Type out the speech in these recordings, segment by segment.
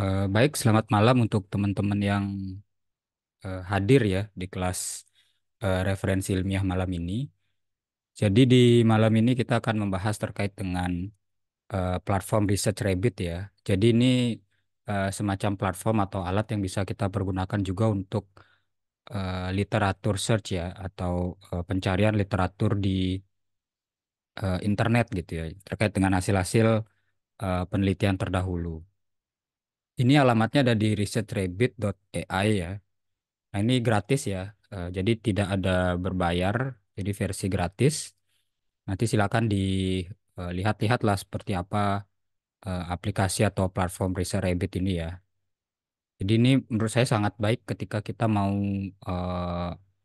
Uh, baik, selamat malam untuk teman-teman yang uh, hadir ya di kelas uh, referensi ilmiah malam ini. Jadi di malam ini kita akan membahas terkait dengan uh, platform Research Rabbit ya. Jadi ini uh, semacam platform atau alat yang bisa kita pergunakan juga untuk uh, literatur search ya atau uh, pencarian literatur di uh, internet gitu ya terkait dengan hasil-hasil uh, penelitian terdahulu. Ini alamatnya ada di researchrabbit.ai ya. Nah, ini gratis ya. Eh, jadi tidak ada berbayar, jadi versi gratis. Nanti silakan dilihat-lihatlah eh, seperti apa eh, aplikasi atau platform Research Rabbit ini ya. Jadi ini menurut saya sangat baik ketika kita mau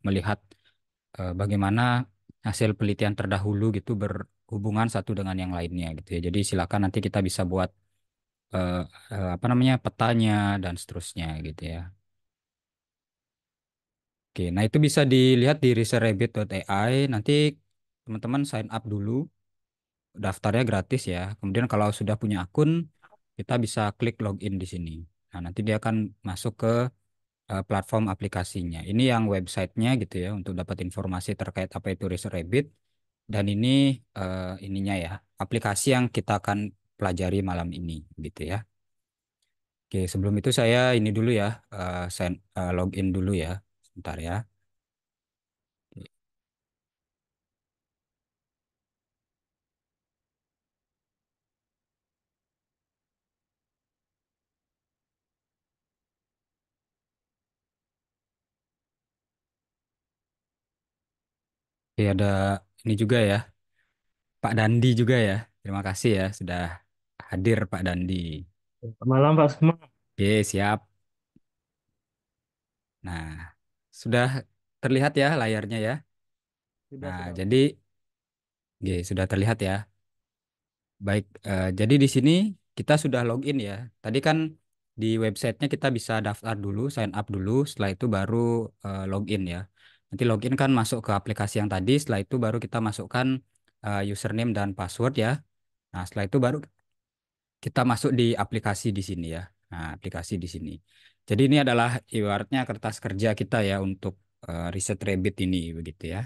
melihat bagaimana hasil penelitian terdahulu gitu berhubungan satu dengan yang lainnya gitu ya. Jadi silakan nanti kita bisa buat uh, apa namanya petanya dan seterusnya gitu ya. Oke, nah itu bisa dilihat di researchrabbit.ai. Nanti teman-teman sign up dulu. Daftarnya gratis ya. Kemudian kalau sudah punya akun, kita bisa klik login di sini. Nah, nanti dia akan masuk ke uh, platform aplikasinya. Ini yang websitenya gitu ya untuk dapat informasi terkait apa itu researchrabbit dan ini uh, ininya ya, aplikasi yang kita akan pelajari malam ini gitu ya. Oke, sebelum itu saya ini dulu ya, uh, eh, send, uh, eh, login dulu ya, sebentar ya. Oke, ada ini juga ya, Pak Dandi juga ya. Terima kasih ya sudah Hadir Pak Dandi. Malam Pak Sukma. Oke, siap. Nah, sudah terlihat ya layarnya ya. Sudah, nah, sudah. jadi oke, sudah terlihat ya. Baik, eh, jadi di sini kita sudah login ya. Tadi kan di websitenya kita bisa daftar dulu, sign up dulu, setelah itu baru eh, login ya. Nanti login kan masuk ke aplikasi yang tadi, setelah itu baru kita masukkan eh, username dan password ya. Nah, setelah itu baru kita masuk di aplikasi di sini ya. Nah, aplikasi di sini. Jadi ini adalah ibaratnya kertas kerja kita ya untuk uh, riset Rabbit ini begitu ya.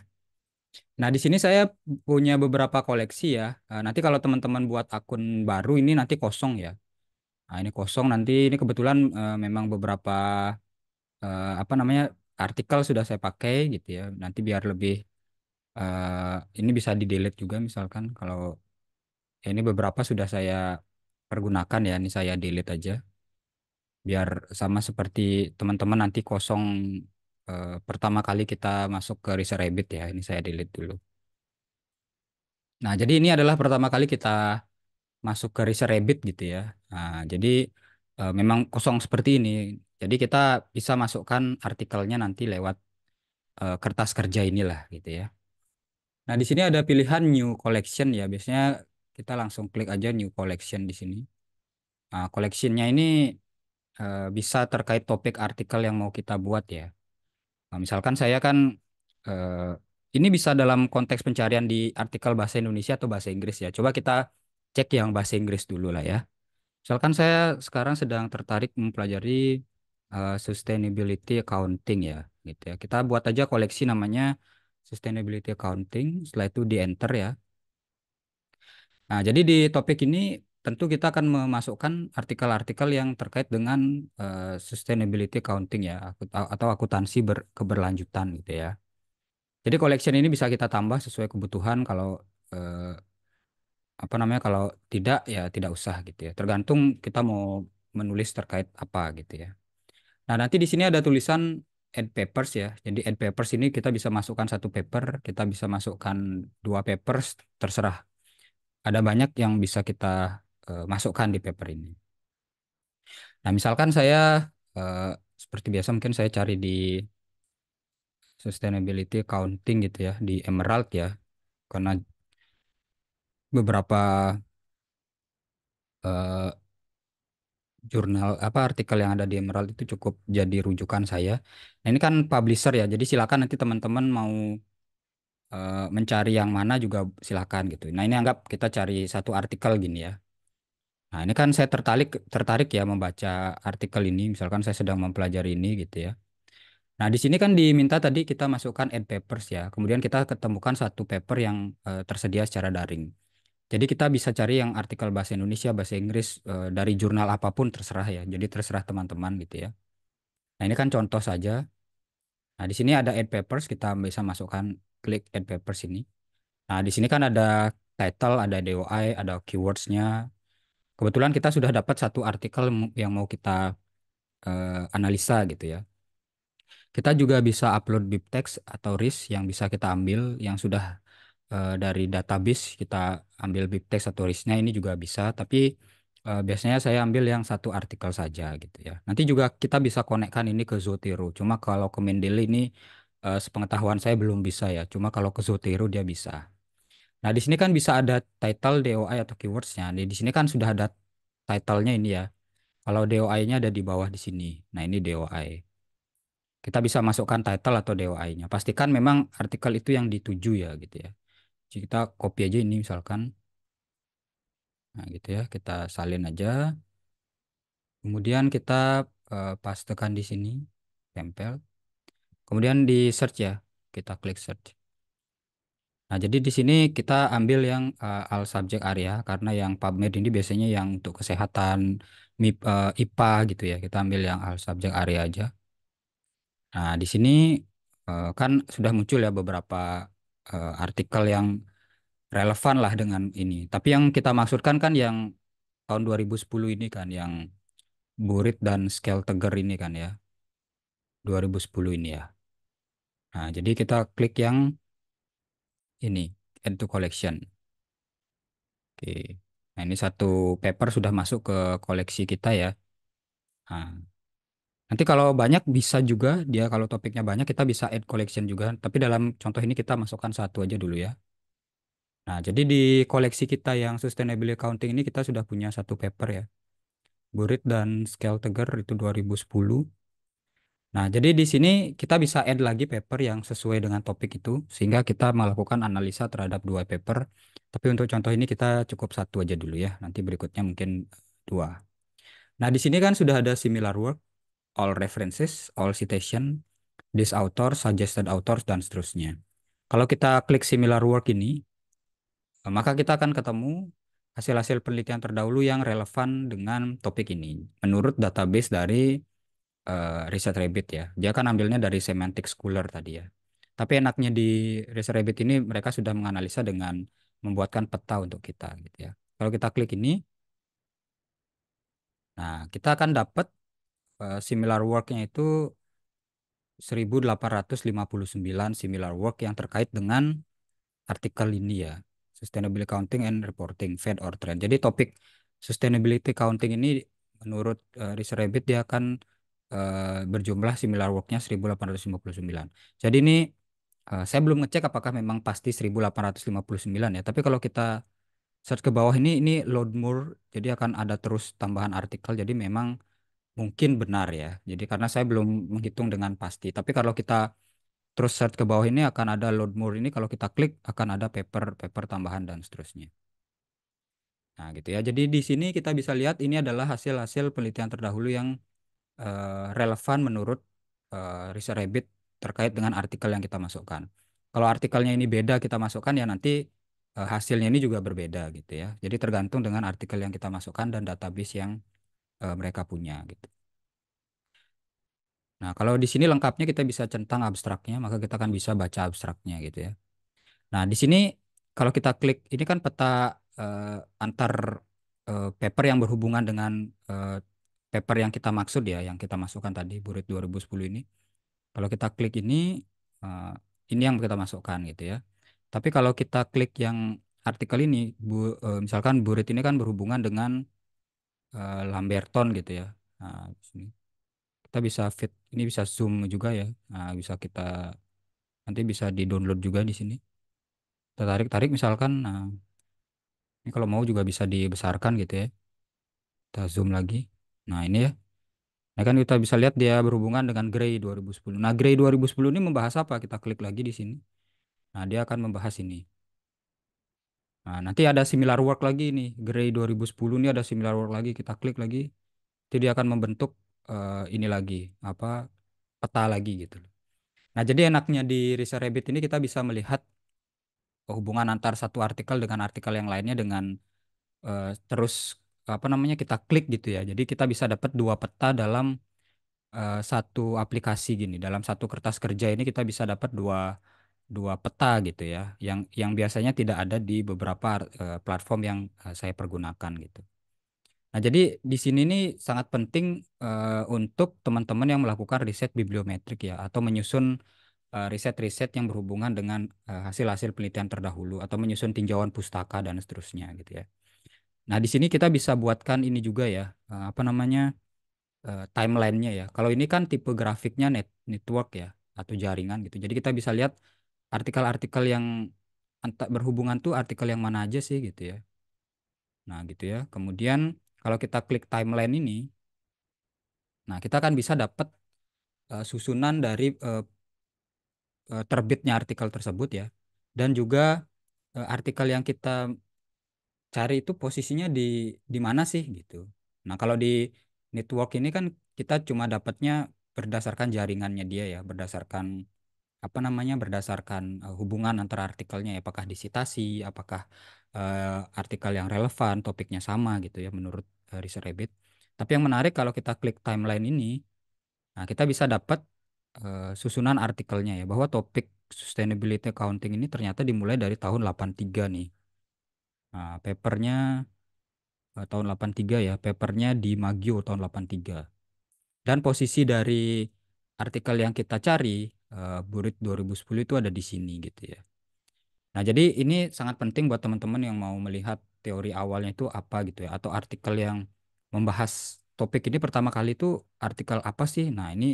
Nah, di sini saya punya beberapa koleksi ya. Uh, nanti kalau teman-teman buat akun baru ini nanti kosong ya. Nah, ini kosong nanti ini kebetulan uh, memang beberapa uh, apa namanya artikel sudah saya pakai gitu ya. Nanti biar lebih uh, ini bisa di-delete juga misalkan kalau ya ini beberapa sudah saya pergunakan ya. Ini saya delete aja. Biar sama seperti teman-teman nanti kosong eh, pertama kali kita masuk ke Research Rabbit ya. Ini saya delete dulu. Nah, jadi ini adalah pertama kali kita masuk ke Research Rabbit gitu ya. Nah, jadi eh, memang kosong seperti ini. Jadi kita bisa masukkan artikelnya nanti lewat eh, kertas kerja inilah gitu ya. Nah, di sini ada pilihan new collection ya. Biasanya kita langsung klik aja new collection di sini. Nah, collectionnya ini eh, bisa terkait topik artikel yang mau kita buat ya. Nah, misalkan saya kan eh, ini bisa dalam konteks pencarian di artikel bahasa Indonesia atau bahasa Inggris ya. Coba kita cek yang bahasa Inggris dulu lah ya. Misalkan saya sekarang sedang tertarik mempelajari uh, sustainability accounting ya, gitu ya. Kita buat aja koleksi namanya sustainability accounting. Setelah itu di enter ya. Nah, jadi di topik ini tentu kita akan memasukkan artikel-artikel yang terkait dengan uh, sustainability accounting ya atau akuntansi keberlanjutan gitu ya. Jadi collection ini bisa kita tambah sesuai kebutuhan kalau uh, apa namanya kalau tidak ya tidak usah gitu ya. Tergantung kita mau menulis terkait apa gitu ya. Nah, nanti di sini ada tulisan add papers ya. Jadi add papers ini kita bisa masukkan satu paper, kita bisa masukkan dua papers terserah ada banyak yang bisa kita uh, masukkan di paper ini. Nah, misalkan saya uh, seperti biasa mungkin saya cari di sustainability accounting gitu ya di Emerald ya. Karena beberapa uh, jurnal apa artikel yang ada di Emerald itu cukup jadi rujukan saya. Nah, ini kan publisher ya. Jadi silakan nanti teman-teman mau Eh, mencari yang mana juga silahkan gitu. Nah ini anggap kita cari satu artikel gini ya. Nah ini kan saya tertarik tertarik ya membaca artikel ini. Misalkan saya sedang mempelajari ini gitu ya. Nah di sini kan diminta tadi kita masukkan add papers ya. Kemudian kita ketemukan satu paper yang uh, tersedia secara daring. Jadi kita bisa cari yang artikel bahasa Indonesia, bahasa Inggris uh, dari jurnal apapun terserah ya. Jadi terserah teman-teman gitu ya. Nah ini kan contoh saja. Nah, di sini ada add papers, kita bisa masukkan klik add papers ini. Nah, di sini kan ada title, ada DOI, ada keywordsnya Kebetulan kita sudah dapat satu artikel yang mau kita uh, analisa gitu ya. Kita juga bisa upload BibTeX atau RIS yang bisa kita ambil yang sudah uh, dari database kita ambil BibTeX atau RIS-nya ini juga bisa, tapi uh, biasanya saya ambil yang satu artikel saja gitu ya. Nanti juga kita bisa konekkan ini ke Zotero. Cuma kalau ke Mendeley ini uh, sepengetahuan saya belum bisa ya. Cuma kalau ke Zotero dia bisa. Nah di sini kan bisa ada title DOI atau keywordsnya. Di sini kan sudah ada titlenya ini ya. Kalau DOI-nya ada di bawah di sini. Nah ini DOI. Kita bisa masukkan title atau DOI-nya. Pastikan memang artikel itu yang dituju ya gitu ya. Jadi kita copy aja ini misalkan. Nah, gitu ya, kita salin aja. Kemudian kita uh, eh, pastekan di sini, tempel. Kemudian di search ya, kita klik search. Nah, jadi di sini kita ambil yang uh, all subject area karena yang PubMed ini biasanya yang untuk kesehatan MIP, uh, eh, IPA gitu ya. Kita ambil yang all subject area aja. Nah, di sini uh, kan sudah muncul ya beberapa uh, artikel yang relevan lah dengan ini. Tapi yang kita maksudkan kan yang tahun 2010 ini kan yang Burit dan Scale Teger ini kan ya. 2010 ini ya. Nah, jadi kita klik yang ini, add to collection. Oke. Nah, ini satu paper sudah masuk ke koleksi kita ya. Nah, nanti kalau banyak bisa juga dia kalau topiknya banyak kita bisa add collection juga, tapi dalam contoh ini kita masukkan satu aja dulu ya. Nah, jadi di koleksi kita yang sustainability Accounting ini kita sudah punya satu paper ya. Burit dan Scale tiger itu 2010. Nah, jadi di sini kita bisa add lagi paper yang sesuai dengan topik itu sehingga kita melakukan analisa terhadap dua paper. Tapi untuk contoh ini kita cukup satu aja dulu ya. Nanti berikutnya mungkin dua. Nah, di sini kan sudah ada similar work, all references, all citation, this author, suggested authors dan seterusnya. Kalau kita klik similar work ini, Eh, maka kita akan ketemu hasil-hasil penelitian terdahulu yang relevan dengan topik ini. Menurut database dari uh, eh, Riset Rabbit ya, dia akan ambilnya dari Semantic Scholar tadi ya. Tapi enaknya di riset Rabbit ini mereka sudah menganalisa dengan membuatkan peta untuk kita gitu ya. Kalau kita klik ini, nah kita akan dapat eh, similar worknya itu 1859 similar work yang terkait dengan artikel ini ya. Sustainable Accounting and Reporting, Fed or Trend. Jadi topik Sustainability Accounting ini menurut uh, eh, Research Rabbit dia akan uh, berjumlah similar worknya 1859. Jadi ini uh, saya belum ngecek apakah memang pasti 1859 ya, tapi kalau kita search ke bawah ini ini load more jadi akan ada terus tambahan artikel jadi memang mungkin benar ya. Jadi karena saya belum menghitung dengan pasti, tapi kalau kita Terus search ke bawah ini akan ada load more ini kalau kita klik akan ada paper paper tambahan dan seterusnya. Nah, gitu ya. Jadi di sini kita bisa lihat ini adalah hasil-hasil penelitian terdahulu yang uh, relevan menurut uh, rabbit terkait dengan artikel yang kita masukkan. Kalau artikelnya ini beda kita masukkan ya nanti uh, hasilnya ini juga berbeda gitu ya. Jadi tergantung dengan artikel yang kita masukkan dan database yang uh, mereka punya gitu. Nah, kalau di sini lengkapnya kita bisa centang abstraknya, maka kita akan bisa baca abstraknya gitu ya. Nah, di sini kalau kita klik ini kan peta uh, antar uh, paper yang berhubungan dengan uh, paper yang kita maksud ya, yang kita masukkan tadi burit 2010 ini. Kalau kita klik ini uh, ini yang kita masukkan gitu ya. Tapi kalau kita klik yang artikel ini bu, uh, misalkan burit ini kan berhubungan dengan uh, Lamberton gitu ya. Nah, di sini kita bisa fit ini bisa zoom juga ya nah, bisa kita nanti bisa di download juga di sini kita tarik tarik misalkan nah, ini kalau mau juga bisa dibesarkan gitu ya kita zoom lagi nah ini ya nah kan kita bisa lihat dia berhubungan dengan Gray 2010 nah Gray 2010 ini membahas apa kita klik lagi di sini nah dia akan membahas ini Nah, nanti ada similar work lagi nih. Gray 2010 ini ada similar work lagi. Kita klik lagi. Jadi dia akan membentuk uh, ini lagi apa peta lagi gitu. Nah, jadi enaknya di Research Rabbit ini kita bisa melihat hubungan antar satu artikel dengan artikel yang lainnya dengan uh, terus apa namanya kita klik gitu ya. Jadi kita bisa dapat dua peta dalam uh, satu aplikasi gini. Dalam satu kertas kerja ini kita bisa dapat dua dua peta gitu ya yang yang biasanya tidak ada di beberapa uh, platform yang uh, saya pergunakan gitu. Nah, jadi di sini ini sangat penting uh, untuk teman-teman yang melakukan riset bibliometrik ya atau menyusun eh, riset-riset uh, yang berhubungan dengan eh, hasil-hasil uh, penelitian terdahulu atau menyusun tinjauan pustaka dan seterusnya gitu ya. Nah, di sini kita bisa buatkan ini juga ya, uh, apa namanya? Uh, timelinenya ya. Kalau ini kan tipe grafiknya net network ya atau jaringan gitu. Jadi kita bisa lihat artikel-artikel yang berhubungan tuh artikel yang mana aja sih gitu ya. Nah, gitu ya. Kemudian kalau kita klik timeline ini, nah kita akan bisa dapat uh, eh, susunan dari uh, uh, terbitnya artikel tersebut ya, dan juga uh, artikel yang kita cari itu posisinya di di mana sih gitu. Nah kalau di network ini kan kita cuma dapatnya berdasarkan jaringannya dia ya, berdasarkan apa namanya berdasarkan hubungan antara artikelnya ya, apakah disitasi, apakah uh, artikel yang relevan, topiknya sama gitu ya menurut uh, riset Rabbit. Tapi yang menarik kalau kita klik timeline ini, nah kita bisa dapat uh, susunan artikelnya ya bahwa topik sustainability accounting ini ternyata dimulai dari tahun 83 nih. Nah, papernya uh, tahun 83 ya, papernya di Magio tahun 83. Dan posisi dari artikel yang kita cari uh, Burit 2010 itu ada di sini gitu ya. Nah, jadi ini sangat penting buat teman-teman yang mau melihat teori awalnya itu apa gitu ya atau artikel yang membahas topik ini pertama kali itu artikel apa sih? Nah, ini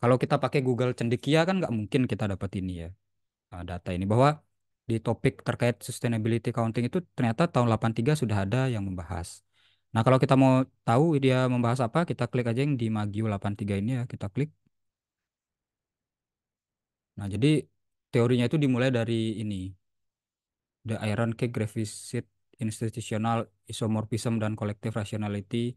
kalau kita pakai Google Cendekia kan nggak mungkin kita dapat ini ya eh, data ini bahwa di topik terkait sustainability accounting itu ternyata tahun 83 sudah ada yang membahas. Nah, kalau kita mau tahu dia membahas apa, kita klik aja yang di Magio 83 ini ya, kita klik. Nah, jadi teorinya itu dimulai dari ini the iron cake deficit institutional isomorphism dan collective rationality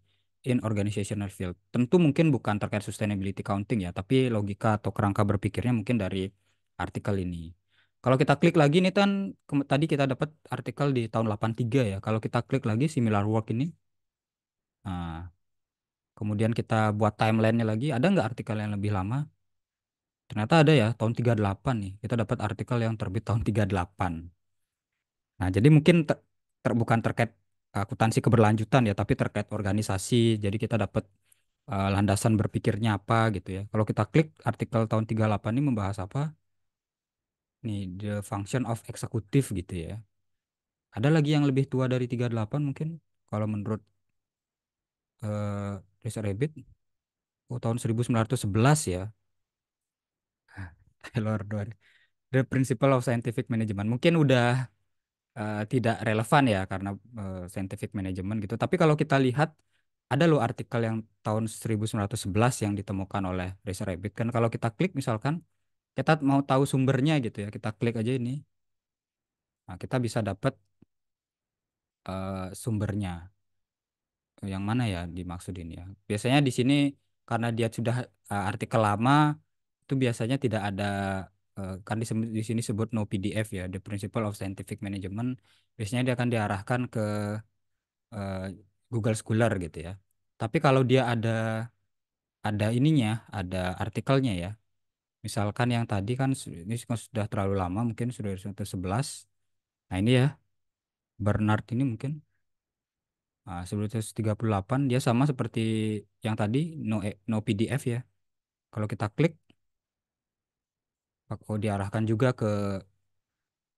in organizational field. Tentu mungkin bukan terkait sustainability counting ya, tapi logika atau kerangka berpikirnya mungkin dari artikel ini. Kalau kita klik lagi nih, kan tadi kita dapat artikel di tahun 83 ya. Kalau kita klik lagi similar work ini. Nah, kemudian kita buat timelinenya lagi, ada nggak artikel yang lebih lama? Ternyata ada ya tahun 38 nih. Kita dapat artikel yang terbit tahun 38. Nah, jadi mungkin ter, ter, bukan terkait akuntansi keberlanjutan ya, tapi terkait organisasi. Jadi kita dapat uh, landasan berpikirnya apa gitu ya. Kalau kita klik artikel tahun 38 ini membahas apa? Nih, the function of executive gitu ya. Ada lagi yang lebih tua dari 38 mungkin kalau menurut uh, eh, Richard Rabbit. Oh, tahun 1911 ya. Taylor The Principle of Scientific Management mungkin udah uh, tidak relevan ya karena uh, scientific management gitu tapi kalau kita lihat ada loh artikel yang tahun 1911 yang ditemukan oleh Racer Rabbit kan kalau kita klik misalkan kita mau tahu sumbernya gitu ya kita klik aja ini nah, kita bisa dapat uh, eh, sumbernya yang mana ya dimaksud ini ya biasanya di sini karena dia sudah uh, artikel lama itu biasanya tidak ada eh, kan di, sini sebut no PDF ya the principle of scientific management biasanya dia akan diarahkan ke eh, Google Scholar gitu ya tapi kalau dia ada ada ininya ada artikelnya ya misalkan yang tadi kan ini sudah terlalu lama mungkin sudah 111 nah ini ya Bernard ini mungkin nah, 1938 dia sama seperti yang tadi no e, no PDF ya kalau kita klik aku diarahkan juga ke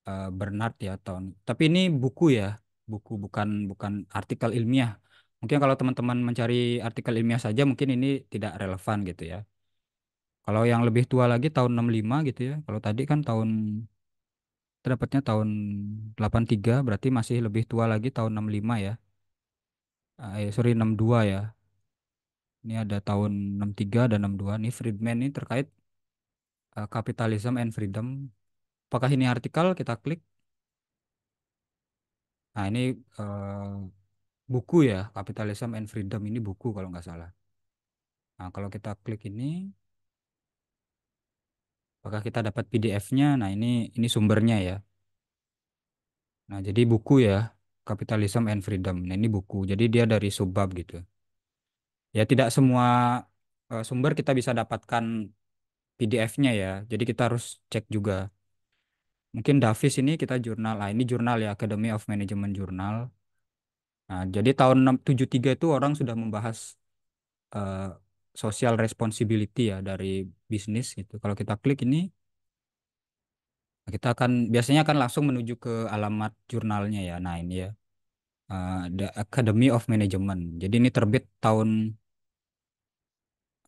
uh, Bernard ya tahun tapi ini buku ya buku bukan bukan artikel ilmiah mungkin kalau teman-teman mencari artikel ilmiah saja mungkin ini tidak relevan gitu ya kalau yang lebih tua lagi tahun 65 gitu ya kalau tadi kan tahun terdapatnya tahun 83 berarti masih lebih tua lagi tahun 65 ya eh, eh sorry 62 ya ini ada tahun 63 dan 62 nih Friedman ini terkait Eh, Capitalism and Freedom. Apakah ini artikel? Kita klik. Nah, ini uh, buku ya, Capitalism and Freedom ini buku kalau nggak salah. Nah, kalau kita klik ini, apakah kita dapat PDF-nya? Nah, ini ini sumbernya ya. Nah, jadi buku ya, Capitalism and Freedom. Nah, ini buku. Jadi dia dari subbab gitu. Ya, tidak semua uh, sumber kita bisa dapatkan PDF-nya ya. Jadi kita harus cek juga. Mungkin Davis ini kita jurnal. Nah, ini jurnal ya, Academy of Management Journal. Nah, jadi tahun 73 itu orang sudah membahas uh, social responsibility ya dari bisnis gitu. Kalau kita klik ini kita akan biasanya akan langsung menuju ke alamat jurnalnya ya. Nah, ini ya. Uh, The Academy of Management. Jadi ini terbit tahun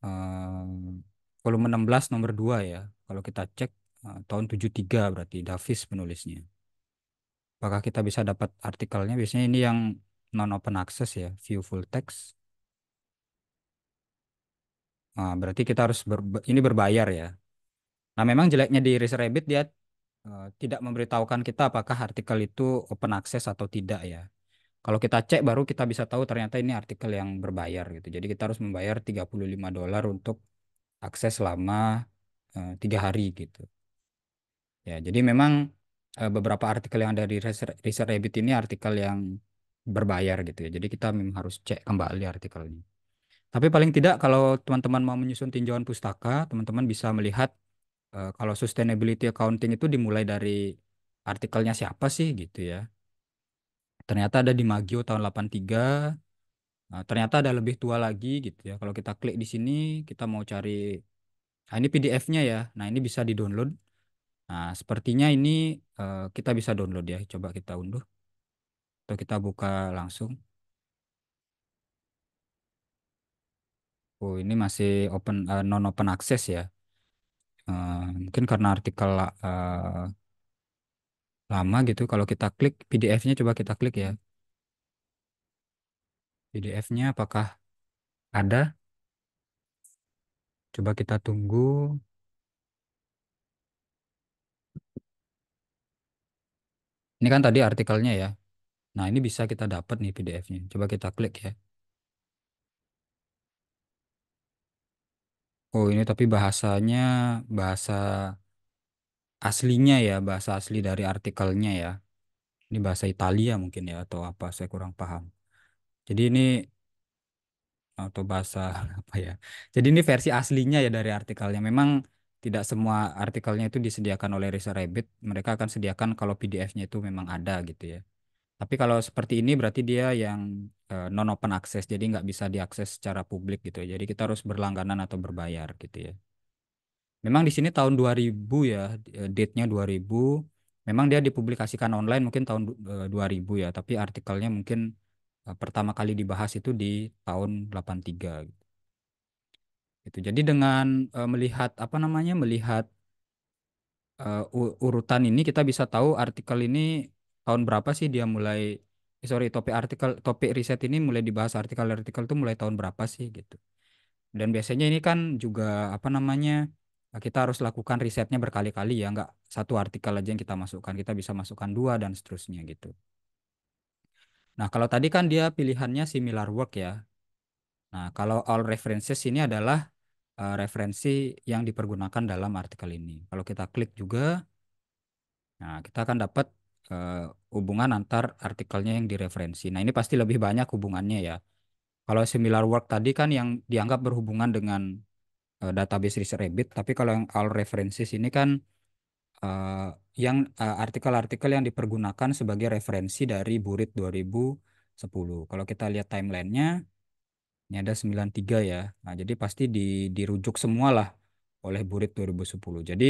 eh, volume 16 nomor 2 ya. Kalau kita cek eh, tahun 73 berarti Davis penulisnya. Apakah kita bisa dapat artikelnya? Biasanya ini yang non open access ya, view full text. Nah, berarti kita harus ber, ini berbayar ya. Nah, memang jeleknya di RabbitMeet dia uh, tidak memberitahukan kita apakah artikel itu open access atau tidak ya. Kalau kita cek baru kita bisa tahu ternyata ini artikel yang berbayar gitu. Jadi kita harus membayar 35 dolar untuk akses selama eh, tiga uh, hari gitu. Ya, jadi memang uh, beberapa artikel yang ada di Research Rabbit ini artikel yang berbayar gitu ya. Jadi kita memang harus cek kembali artikelnya. Tapi paling tidak kalau teman-teman mau menyusun tinjauan pustaka, teman-teman bisa melihat uh, kalau sustainability accounting itu dimulai dari artikelnya siapa sih gitu ya. Ternyata ada di Magio tahun 83, Nah, ternyata ada lebih tua lagi gitu ya. Kalau kita klik di sini, kita mau cari nah ini PDF-nya ya. Nah, ini bisa di-download. Nah, sepertinya ini uh, kita bisa download ya. Coba kita unduh. Atau kita buka langsung. Oh, ini masih open uh, eh, non open access ya. Uh, mungkin karena artikel uh, lama gitu kalau kita klik PDF-nya coba kita klik ya. PDF-nya apakah ada? Coba kita tunggu. Ini kan tadi artikelnya ya. Nah, ini bisa kita dapat nih PDF-nya. Coba kita klik ya. Oh, ini tapi bahasanya bahasa aslinya ya, bahasa asli dari artikelnya ya. Ini bahasa Italia mungkin ya atau apa, saya kurang paham. Jadi ini atau bahasa apa ya. Jadi ini versi aslinya ya dari artikelnya. Memang tidak semua artikelnya itu disediakan oleh Rabbit. Mereka akan sediakan kalau PDF-nya itu memang ada gitu ya. Tapi kalau seperti ini berarti dia yang uh, eh, non open access, jadi nggak bisa diakses secara publik gitu. Ya. Jadi kita harus berlangganan atau berbayar gitu ya. Memang di sini tahun 2000 ya, eh, date-nya 2000. Memang dia dipublikasikan online mungkin tahun uh, eh, 2000 ya, tapi artikelnya mungkin Eh, pertama kali dibahas itu di tahun 83 gitu. Itu jadi dengan uh, melihat apa namanya melihat uh, urutan ini kita bisa tahu artikel ini tahun berapa sih dia mulai sorry topik artikel topik riset ini mulai dibahas artikel-artikel itu mulai tahun berapa sih gitu. Dan biasanya ini kan juga apa namanya kita harus lakukan risetnya berkali-kali ya nggak satu artikel aja yang kita masukkan kita bisa masukkan dua dan seterusnya gitu. Nah, kalau tadi kan dia pilihannya similar work ya. Nah, kalau all references ini adalah uh, referensi yang dipergunakan dalam artikel ini. Kalau kita klik juga, nah kita akan dapat uh, hubungan antar artikelnya yang direferensi. Nah, ini pasti lebih banyak hubungannya ya. Kalau similar work tadi kan yang dianggap berhubungan dengan uh, database research Rabbit, tapi kalau yang all references ini kan uh, yang eh, artikel-artikel uh, yang dipergunakan sebagai referensi dari Burit 2010. Kalau kita lihat timelinenya, ini ada 93 ya. Nah, jadi pasti di, dirujuk semua lah oleh Burit 2010. Jadi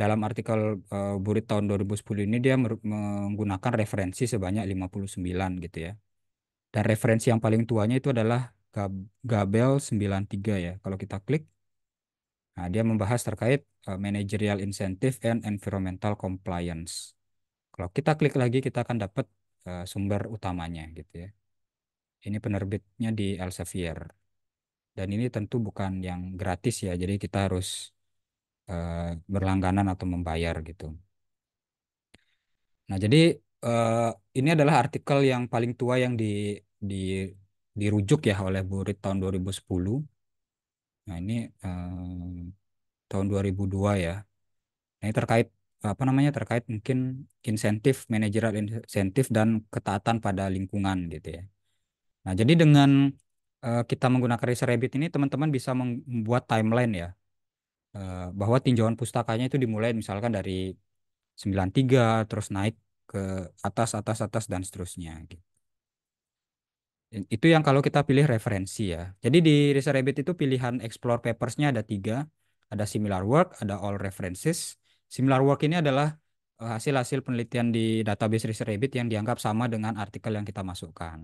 dalam artikel uh, Burit tahun 2010 ini dia menggunakan referensi sebanyak 59 gitu ya. Dan referensi yang paling tuanya itu adalah Gab Gabel 93 ya. Kalau kita klik, nah dia membahas terkait Eh, managerial incentive and environmental compliance. Kalau kita klik lagi kita akan dapat uh, sumber utamanya gitu ya. Ini penerbitnya di Elsevier. Dan ini tentu bukan yang gratis ya, jadi kita harus uh, berlangganan atau membayar gitu. Nah, jadi uh, ini adalah artikel yang paling tua yang di di dirujuk ya oleh Burit tahun 2010. Nah, ini uh, tahun 2002 ya. Nah, ini terkait apa namanya terkait mungkin insentif manajerial insentif dan ketaatan pada lingkungan gitu ya. Nah, jadi dengan uh, kita menggunakan Racer Rabbit ini teman-teman bisa membuat timeline ya. Uh, bahwa tinjauan pustakanya itu dimulai misalkan dari 93 terus naik ke atas atas atas dan seterusnya gitu. Itu yang kalau kita pilih referensi ya. Jadi di Racer Rabbit itu pilihan explore papersnya ada tiga ada similar work, ada all references. Similar work ini adalah eh, hasil-hasil penelitian di database research Rabbit yang dianggap sama dengan artikel yang kita masukkan.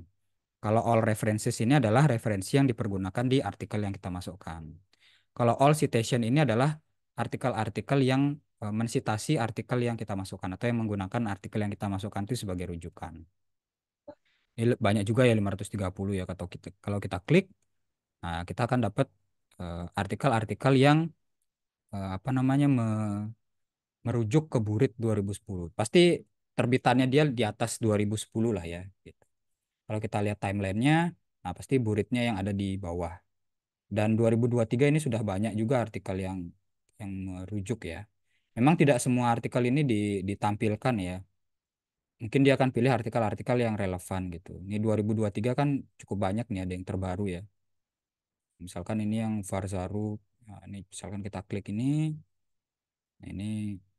Kalau all references ini adalah referensi yang dipergunakan di artikel yang kita masukkan. Kalau all citation ini adalah artikel-artikel yang eh, mensitasi artikel yang kita masukkan atau yang menggunakan artikel yang kita masukkan itu sebagai rujukan. Ini banyak juga ya 530 ya kalau kita kalau kita klik nah kita akan dapat eh, artikel-artikel yang uh, apa namanya me, merujuk ke Burit 2010. Pasti terbitannya dia di atas 2010 lah ya. Gitu. Kalau kita lihat timelinenya, nah pasti Buritnya yang ada di bawah. Dan 2023 ini sudah banyak juga artikel yang yang merujuk ya. Memang tidak semua artikel ini di, ditampilkan ya. Mungkin dia akan pilih artikel-artikel yang relevan gitu. Ini 2023 kan cukup banyak nih ada yang terbaru ya. Misalkan ini yang Farzaru Nah, ini misalkan kita klik ini. Nah, ini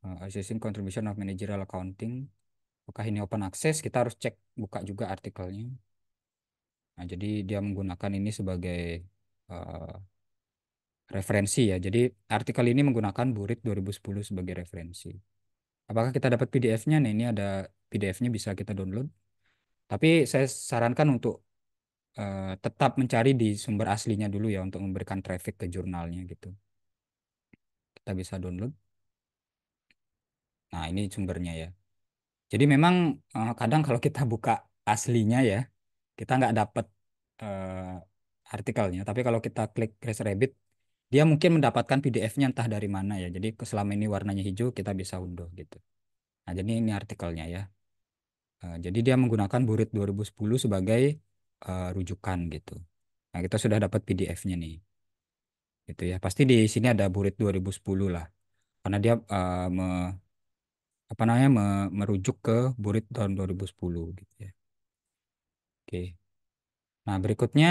uh, assessing contribution of managerial accounting. Apakah ini open access? Kita harus cek buka juga artikelnya. Nah, jadi dia menggunakan ini sebagai uh, referensi ya. Jadi artikel ini menggunakan Burit 2010 sebagai referensi. Apakah kita dapat PDF-nya? Nah, ini ada PDF-nya bisa kita download. Tapi saya sarankan untuk uh, tetap mencari di sumber aslinya dulu ya untuk memberikan traffic ke jurnalnya gitu. Kita bisa download. Nah, ini sumbernya ya. Jadi memang uh, kadang kalau kita buka aslinya ya, kita nggak dapat uh, eh, artikelnya. Tapi kalau kita klik Rabbit, dia mungkin mendapatkan PDF-nya entah dari mana ya. Jadi selama ini warnanya hijau, kita bisa unduh gitu. Nah, jadi ini artikelnya ya. jadi dia menggunakan Burit 2010 sebagai uh, rujukan gitu. Nah, kita sudah dapat PDF-nya nih. Gitu ya. Pasti di sini ada burit 2010 lah. Karena dia uh, me, apa namanya me, merujuk ke burit tahun 2010 gitu ya. Oke. Nah, berikutnya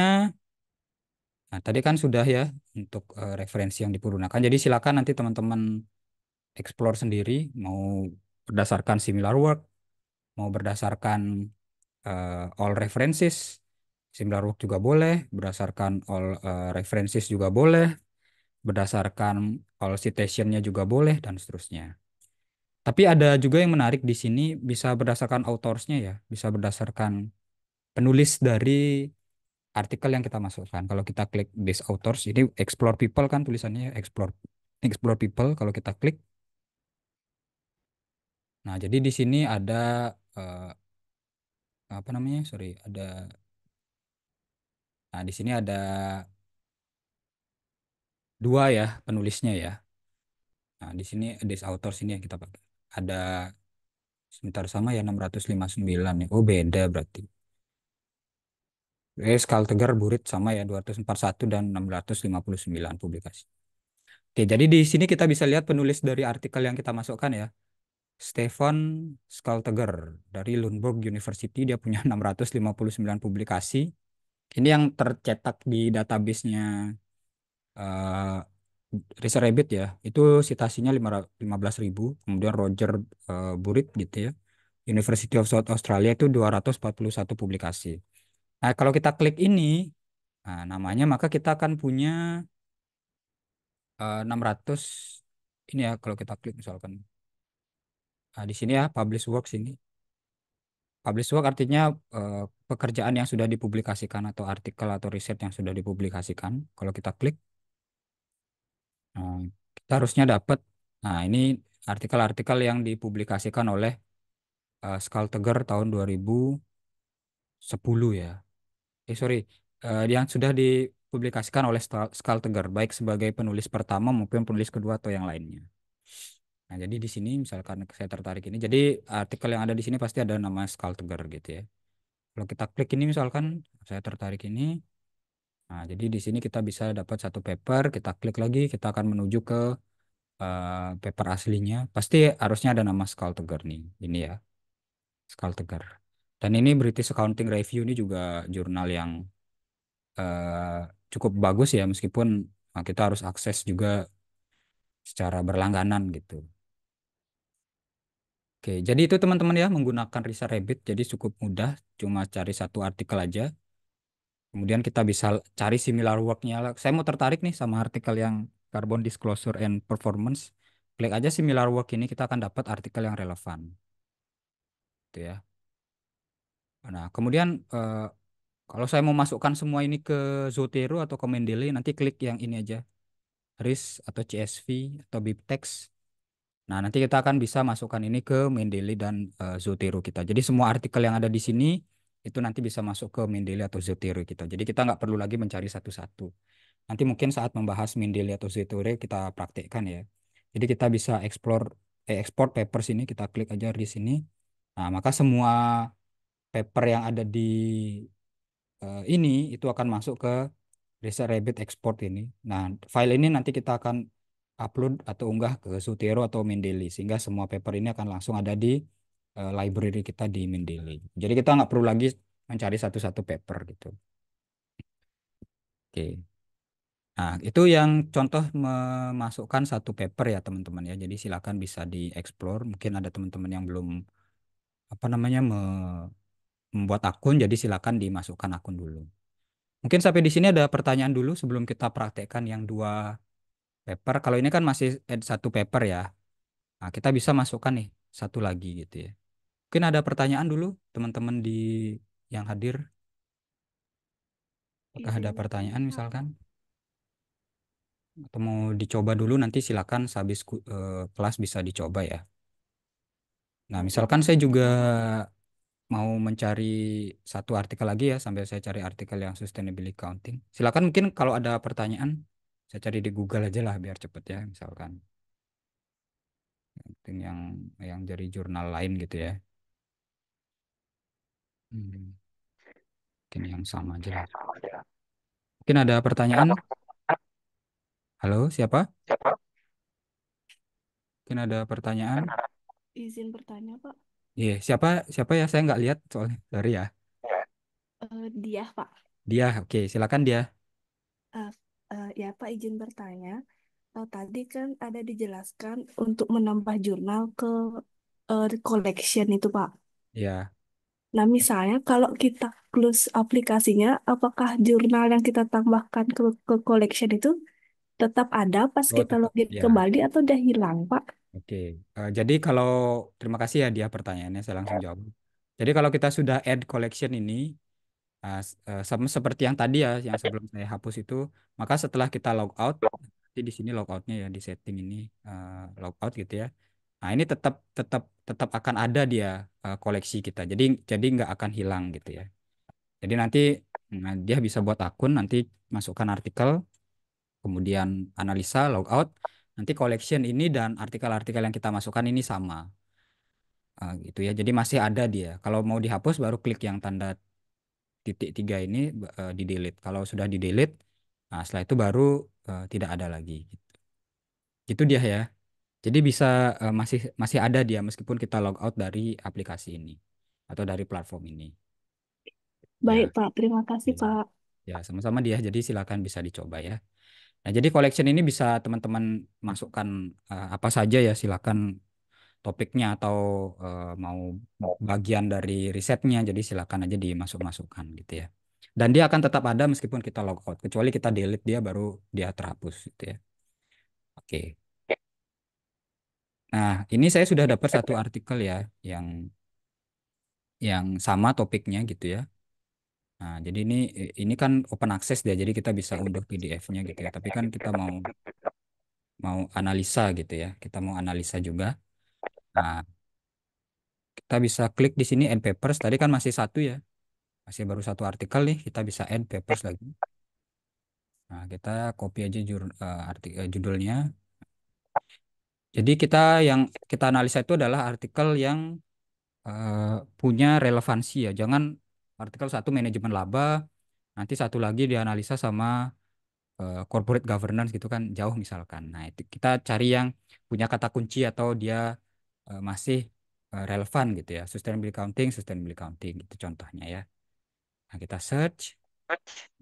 Nah, tadi kan sudah ya untuk uh, referensi yang dipergunakan. Jadi silakan nanti teman-teman explore sendiri mau berdasarkan similar work, mau berdasarkan uh, all references similar work juga boleh, berdasarkan all uh, references juga boleh, berdasarkan all citationnya juga boleh, dan seterusnya. Tapi ada juga yang menarik di sini bisa berdasarkan authorsnya ya, bisa berdasarkan penulis dari artikel yang kita masukkan. Kalau kita klik this authors, ini explore people kan tulisannya ya, explore explore people kalau kita klik. Nah, jadi di sini ada uh, apa namanya? Sorry, ada Nah, di sini ada dua ya penulisnya ya. Nah, di sini this author sini yang kita pakai. Ada sebentar sama ya 659 nih. Oh, beda berarti. Eh, Skal Tegar Burit sama ya 241 dan 659 publikasi. Oke, jadi di sini kita bisa lihat penulis dari artikel yang kita masukkan ya. Stefan Skalteger dari Lundberg University dia punya 659 publikasi ini yang tercetak di database-nya uh, Rabbit ya. Itu citasinya ribu. kemudian Roger uh, Burit gitu ya. University of South Australia itu 241 publikasi. Nah, kalau kita klik ini nah, namanya maka kita akan punya uh, eh, 600 ini ya kalau kita klik misalkan. Nah, di sini ya publish works ini Publish work artinya uh, pekerjaan yang sudah dipublikasikan atau artikel atau riset yang sudah dipublikasikan. Kalau kita klik, nah, kita harusnya dapat. Nah, ini artikel-artikel yang dipublikasikan oleh uh, eh, Skalteger tahun 2010 ya. Eh sorry, Uh, yang sudah dipublikasikan oleh Skalteger baik sebagai penulis pertama maupun penulis kedua atau yang lainnya. Nah, jadi di sini misalkan saya tertarik ini. Jadi artikel yang ada di sini pasti ada nama Skaltegar gitu ya. Kalau kita klik ini misalkan saya tertarik ini. Nah, jadi di sini kita bisa dapat satu paper, kita klik lagi, kita akan menuju ke uh, paper aslinya. Pasti harusnya ada nama Skaltegar nih, ini ya. Skaltegar. Dan ini British Accounting Review ini juga jurnal yang uh, cukup bagus ya meskipun eh, kita harus akses juga secara berlangganan gitu. Oke, jadi itu teman-teman ya menggunakan Risa Rabbit jadi cukup mudah, cuma cari satu artikel aja. Kemudian kita bisa cari similar worknya. Saya mau tertarik nih sama artikel yang Carbon Disclosure and Performance. Klik aja similar work ini kita akan dapat artikel yang relevan. Itu ya. Nah, kemudian eh, kalau saya mau masukkan semua ini ke Zotero atau ke Mendeley nanti klik yang ini aja. RIS atau CSV atau BibTeX Nah, nanti kita akan bisa masukkan ini ke Mendeley dan uh, Zotero kita. Jadi semua artikel yang ada di sini itu nanti bisa masuk ke Mendeley atau Zotero kita. Jadi kita nggak perlu lagi mencari satu-satu. Nanti mungkin saat membahas Mendeley atau Zotero kita praktekkan ya. Jadi kita bisa explore eh, export papers ini kita klik aja di sini. Nah, maka semua paper yang ada di uh, ini itu akan masuk ke Research Rabbit export ini. Nah, file ini nanti kita akan upload atau unggah ke Sutero atau Mendeley sehingga semua paper ini akan langsung ada di uh, library kita di Mendeley. Jadi kita nggak perlu lagi mencari satu-satu paper gitu. Oke. Nah, itu yang contoh memasukkan satu paper ya teman-teman ya. Jadi silakan bisa dieksplor. Mungkin ada teman-teman yang belum apa namanya me membuat akun jadi silakan dimasukkan akun dulu. Mungkin sampai di sini ada pertanyaan dulu sebelum kita praktekkan yang dua paper. Kalau ini kan masih add eh, satu paper ya. Nah, kita bisa masukkan nih satu lagi gitu ya. Mungkin ada pertanyaan dulu teman-teman di yang hadir. Apakah ada pertanyaan misalkan? Atau mau dicoba dulu nanti silakan sehabis uh, kelas bisa dicoba ya. Nah, misalkan saya juga mau mencari satu artikel lagi ya sambil saya cari artikel yang sustainability counting. Silakan mungkin kalau ada pertanyaan saya cari di Google aja lah biar cepet ya misalkan yang yang dari jurnal lain gitu ya hmm. mungkin yang sama aja lah. mungkin ada pertanyaan halo siapa mungkin ada pertanyaan izin bertanya pak iya yeah, siapa siapa ya saya nggak lihat soalnya dari ya uh, iya. eh, dia pak dia oke okay, silakan dia ya Pak izin bertanya. Eh, tadi kan ada dijelaskan untuk menambah jurnal ke uh, eh, collection itu Pak. Ya, Nah misalnya kalau kita close aplikasinya, apakah jurnal yang kita tambahkan ke, ke collection itu tetap ada pas oh, kita login ya. kembali atau udah hilang Pak? Oke, uh, jadi kalau terima kasih ya dia pertanyaannya, saya langsung ya. jawab. Jadi kalau kita sudah add collection ini, Nah, sama seperti yang tadi ya, yang sebelum saya hapus itu, maka setelah kita logout out, nanti di sini logoutnya ya di setting ini uh, eh, logout gitu ya. Nah ini tetap tetap tetap akan ada dia uh, koleksi kita. Jadi jadi nggak akan hilang gitu ya. Jadi nanti nah, dia bisa buat akun, nanti masukkan artikel, kemudian analisa logout. Nanti collection ini dan artikel-artikel yang kita masukkan ini sama. Uh, gitu ya. Jadi masih ada dia. Kalau mau dihapus baru klik yang tanda titik tiga ini uh, di delete. Kalau sudah di delete, nah setelah itu baru uh, tidak ada lagi. Gitu. gitu. dia ya. Jadi bisa uh, masih masih ada dia meskipun kita log out dari aplikasi ini atau dari platform ini. Ya. Baik ya. Pak, terima kasih ya. Pak. Ya sama-sama dia. Jadi silakan bisa dicoba ya. Nah, jadi collection ini bisa teman-teman masukkan uh, apa saja ya, silakan topiknya atau uh, mau bagian dari risetnya jadi silakan aja dimasuk-masukkan gitu ya dan dia akan tetap ada meskipun kita logout kecuali kita delete dia baru dia terhapus gitu ya oke nah ini saya sudah dapat satu artikel ya yang yang sama topiknya gitu ya Nah, jadi ini ini kan open access dia, jadi kita bisa unduh PDF-nya gitu ya. Tapi kan kita mau mau analisa gitu ya, kita mau analisa juga. Nah, kita bisa klik di sini end papers. Tadi kan masih satu ya. Masih baru satu artikel nih. Kita bisa end papers lagi. Nah, kita copy aja jur, uh, arti, uh, judulnya. Jadi kita yang kita analisa itu adalah artikel yang uh, punya relevansi ya. Jangan artikel satu manajemen laba, nanti satu lagi dianalisa sama uh, corporate governance gitu kan jauh misalkan. Nah, itu kita cari yang punya kata kunci atau dia uh, masih uh, relevan gitu ya. Sustainable counting, sustainability counting gitu contohnya ya. Nah, kita search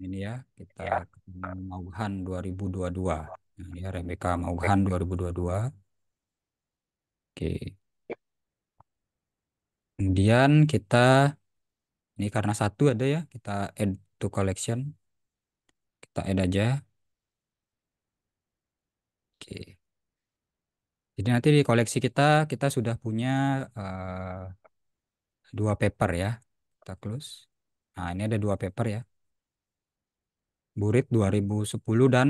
ini ya, kita ya. Mauhan 2022. Nah, ya Rebecca Mauhan 2022. Oke. Kemudian kita ini karena satu ada ya, kita add to collection. Kita add aja. Oke. Jadi nanti di koleksi kita kita sudah punya uh, dua paper ya. Kita close. Nah, ini ada dua paper ya. Burit 2010 dan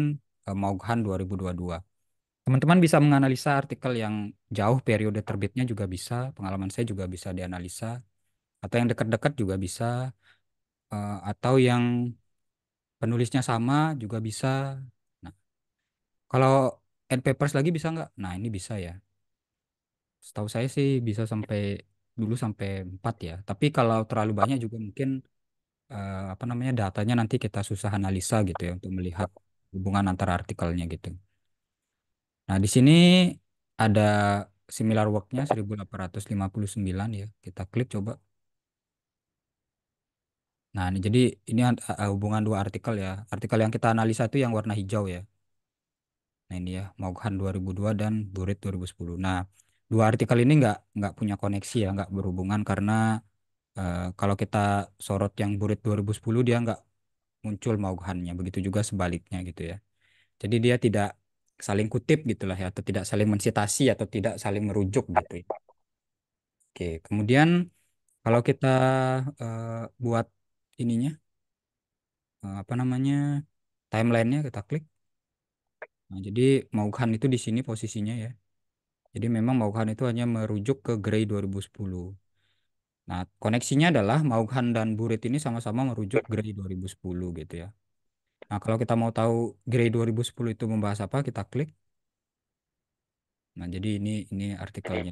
uh, Maughan 2022. Teman-teman bisa menganalisa artikel yang jauh periode terbitnya juga bisa, pengalaman saya juga bisa dianalisa atau yang dekat-dekat juga bisa uh, atau yang penulisnya sama juga bisa. Nah, kalau and papers lagi bisa nggak nah ini bisa ya setahu saya sih bisa sampai dulu sampai 4 ya tapi kalau terlalu banyak juga mungkin uh, apa namanya datanya nanti kita susah analisa gitu ya untuk melihat hubungan antara artikelnya gitu nah di sini ada similar worknya 1859 ya kita klik coba nah ini jadi ini eh, hubungan dua artikel ya artikel yang kita analisa itu yang warna hijau ya Nah ini ya, Maughan 2002 dan Burit 2010. Nah, dua artikel ini nggak nggak punya koneksi ya, nggak berhubungan karena uh, kalau kita sorot yang Burit 2010 dia nggak muncul Maughannya, begitu juga sebaliknya gitu ya. Jadi dia tidak saling kutip gitulah ya, atau tidak saling mensitasi atau tidak saling merujuk gitu. Ya. Oke, kemudian kalau kita uh, buat ininya eh, apa namanya timelinenya kita klik Nah, jadi Maukhan itu di sini posisinya ya. Jadi memang Maukhan itu hanya merujuk ke Gray 2010. Nah, koneksinya adalah Maukhan dan Burit ini sama-sama merujuk Gray 2010 gitu ya. Nah, kalau kita mau tahu Gray 2010 itu membahas apa, kita klik. Nah, jadi ini ini artikelnya.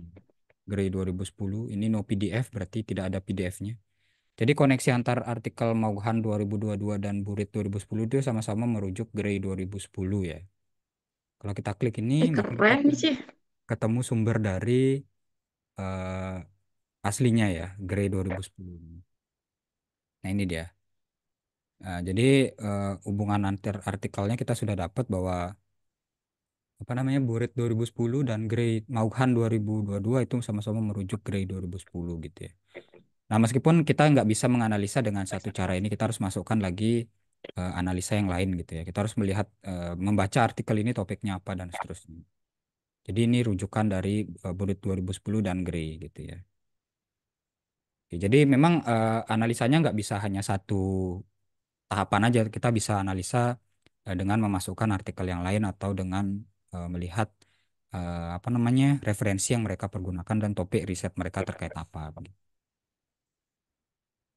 Gray 2010, ini no PDF berarti tidak ada PDF-nya. Jadi koneksi antar artikel Maukhan 2022 dan Burit 2010 itu sama-sama merujuk Gray 2010 ya. Kalau kita klik ini, eh, keren sih. ketemu sumber dari uh, aslinya ya, Grey 2010. Nah ini dia. Nah, jadi uh, hubungan antar artikelnya kita sudah dapat bahwa apa namanya Burit 2010 dan Grey Maughan 2022 itu sama-sama merujuk Grey 2010 gitu ya. Nah meskipun kita nggak bisa menganalisa dengan satu cara ini, kita harus masukkan lagi uh, analisa yang lain gitu ya. Kita harus melihat uh, membaca artikel ini topiknya apa dan seterusnya. Jadi ini rujukan dari uh, Burit 2010 dan Gray gitu ya. Oke, jadi memang uh, analisanya nggak bisa hanya satu tahapan aja. Kita bisa analisa uh, dengan memasukkan artikel yang lain atau dengan uh, melihat uh, apa namanya referensi yang mereka pergunakan dan topik riset mereka terkait apa. Gitu.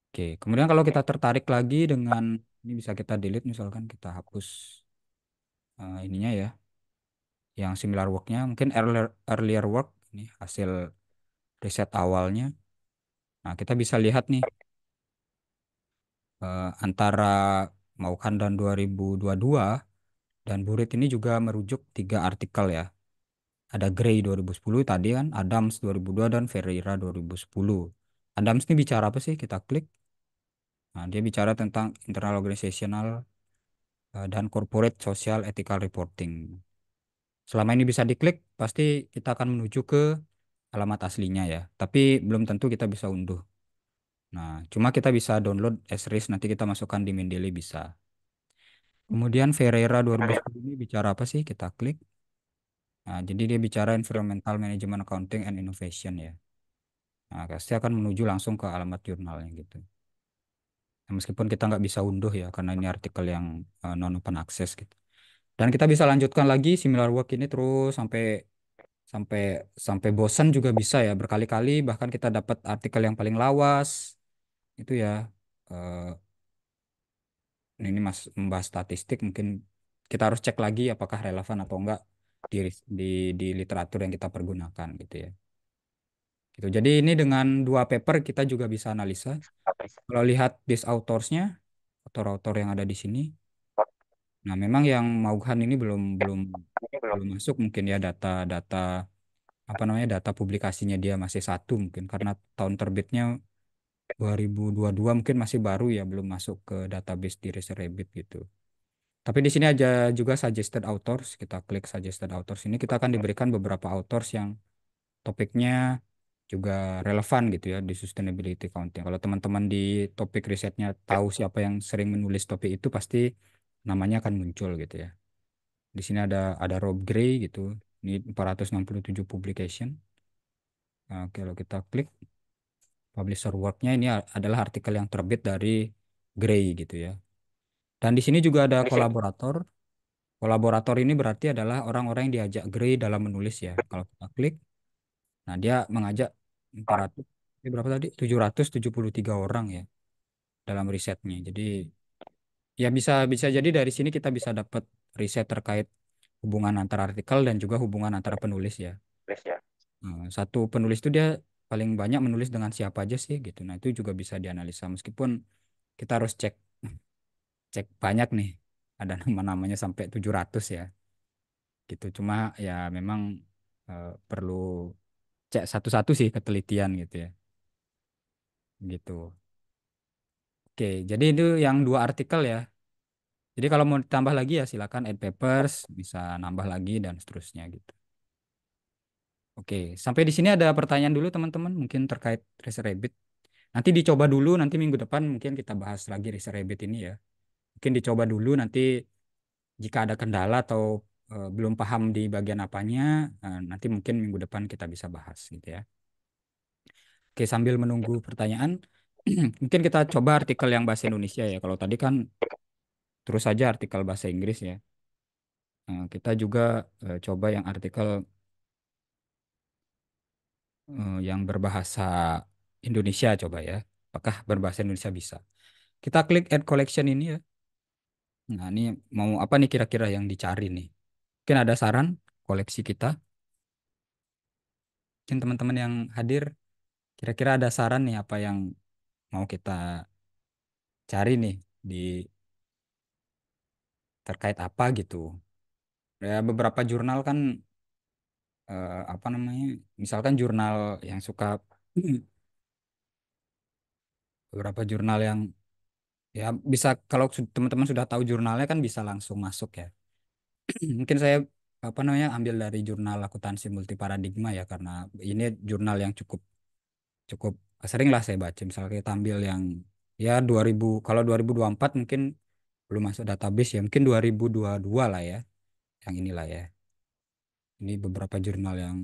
Oke, kemudian kalau kita tertarik lagi dengan ini bisa kita delete misalkan kita hapus uh, ininya ya. Yang similar worknya mungkin earlier, earlier work ini hasil riset awalnya. Nah, kita bisa lihat nih uh, antara Maukan dan 2022 dan Burit ini juga merujuk tiga artikel ya. Ada Gray 2010 tadi kan, Adams 2002 dan Ferreira 2010. Adams ini bicara apa sih? Kita klik. Nah, dia bicara tentang internal organizational eh, dan corporate social ethical reporting. Selama ini bisa diklik, pasti kita akan menuju ke alamat aslinya ya. Tapi belum tentu kita bisa unduh. Nah, cuma kita bisa download SRIS nanti kita masukkan di Mendeley bisa. Kemudian Ferreira 2010 ini bicara apa sih? Kita klik. Nah, jadi dia bicara environmental management accounting and innovation ya. Nah, pasti akan menuju langsung ke alamat jurnalnya gitu. Nah, meskipun kita nggak bisa unduh ya, karena ini artikel yang uh, non open access gitu. Dan kita bisa lanjutkan lagi similar work ini terus sampai sampai sampai bosan juga bisa ya berkali-kali bahkan kita dapat artikel yang paling lawas itu ya uh, ini mas membahas statistik mungkin kita harus cek lagi apakah relevan atau enggak di di, di literatur yang kita pergunakan gitu ya. Gitu. Jadi ini dengan dua paper kita juga bisa analisa. Kalau lihat base authorsnya, author-author yang ada di sini. Nah, memang yang Maughan ini belum belum belum masuk mungkin ya data-data apa namanya data publikasinya dia masih satu mungkin karena tahun terbitnya 2022 mungkin masih baru ya belum masuk ke database di RacerRabbit gitu. Tapi di sini aja juga suggested authors, kita klik suggested authors ini kita akan diberikan beberapa authors yang topiknya juga relevan gitu ya di sustainability accounting. Kalau teman-teman di topik risetnya tahu ya. siapa yang sering menulis topik itu pasti namanya akan muncul gitu ya. Di sini ada ada Rob Gray gitu. Ini 467 publication. Nah, kalau kita klik publisher worknya ini adalah artikel yang terbit dari Gray gitu ya. Dan di sini juga ada kolaborator. Kolaborator ini berarti adalah orang-orang yang diajak Gray dalam menulis ya. Kalau kita klik, nah dia mengajak 400 ini berapa tadi 773 orang ya dalam risetnya jadi ya bisa bisa jadi dari sini kita bisa dapat riset terkait hubungan antara artikel dan juga hubungan antara penulis ya, ya. Hmm, satu penulis itu dia paling banyak menulis dengan siapa aja sih gitu nah itu juga bisa dianalisa meskipun kita harus cek cek banyak nih ada nama-namanya sampai 700 ya gitu cuma ya memang uh, perlu cek satu-satu sih ketelitian gitu ya gitu oke jadi itu yang dua artikel ya jadi kalau mau ditambah lagi ya silakan add papers bisa nambah lagi dan seterusnya gitu oke sampai di sini ada pertanyaan dulu teman-teman mungkin terkait research Rabbit nanti dicoba dulu nanti minggu depan mungkin kita bahas lagi research Rabbit ini ya mungkin dicoba dulu nanti jika ada kendala atau Eh, belum paham di bagian apanya, eh, nanti mungkin minggu depan kita bisa bahas gitu ya. Oke, sambil menunggu pertanyaan, mungkin kita coba artikel yang bahasa Indonesia ya. Kalau tadi kan terus saja artikel bahasa Inggris ya. Eh, kita juga coba yang artikel yang berbahasa Indonesia coba ya. Apakah berbahasa Indonesia bisa? Kita klik add collection ini ya. Nah, ini mau apa nih kira-kira yang dicari nih? Mungkin ada saran koleksi kita. Mungkin teman-teman yang hadir kira-kira ada saran nih apa yang mau kita cari nih di terkait apa gitu. Ya beberapa jurnal kan eh, apa namanya? Misalkan jurnal yang suka beberapa jurnal yang ya bisa kalau teman-teman sudah tahu jurnalnya kan bisa langsung masuk ya mungkin saya apa namanya ambil dari jurnal akuntansi multi paradigma ya karena ini jurnal yang cukup cukup sering lah saya baca misalnya kita ambil yang ya 2000 kalau 2024 mungkin belum masuk database ya mungkin 2022 lah ya yang inilah ya ini beberapa jurnal yang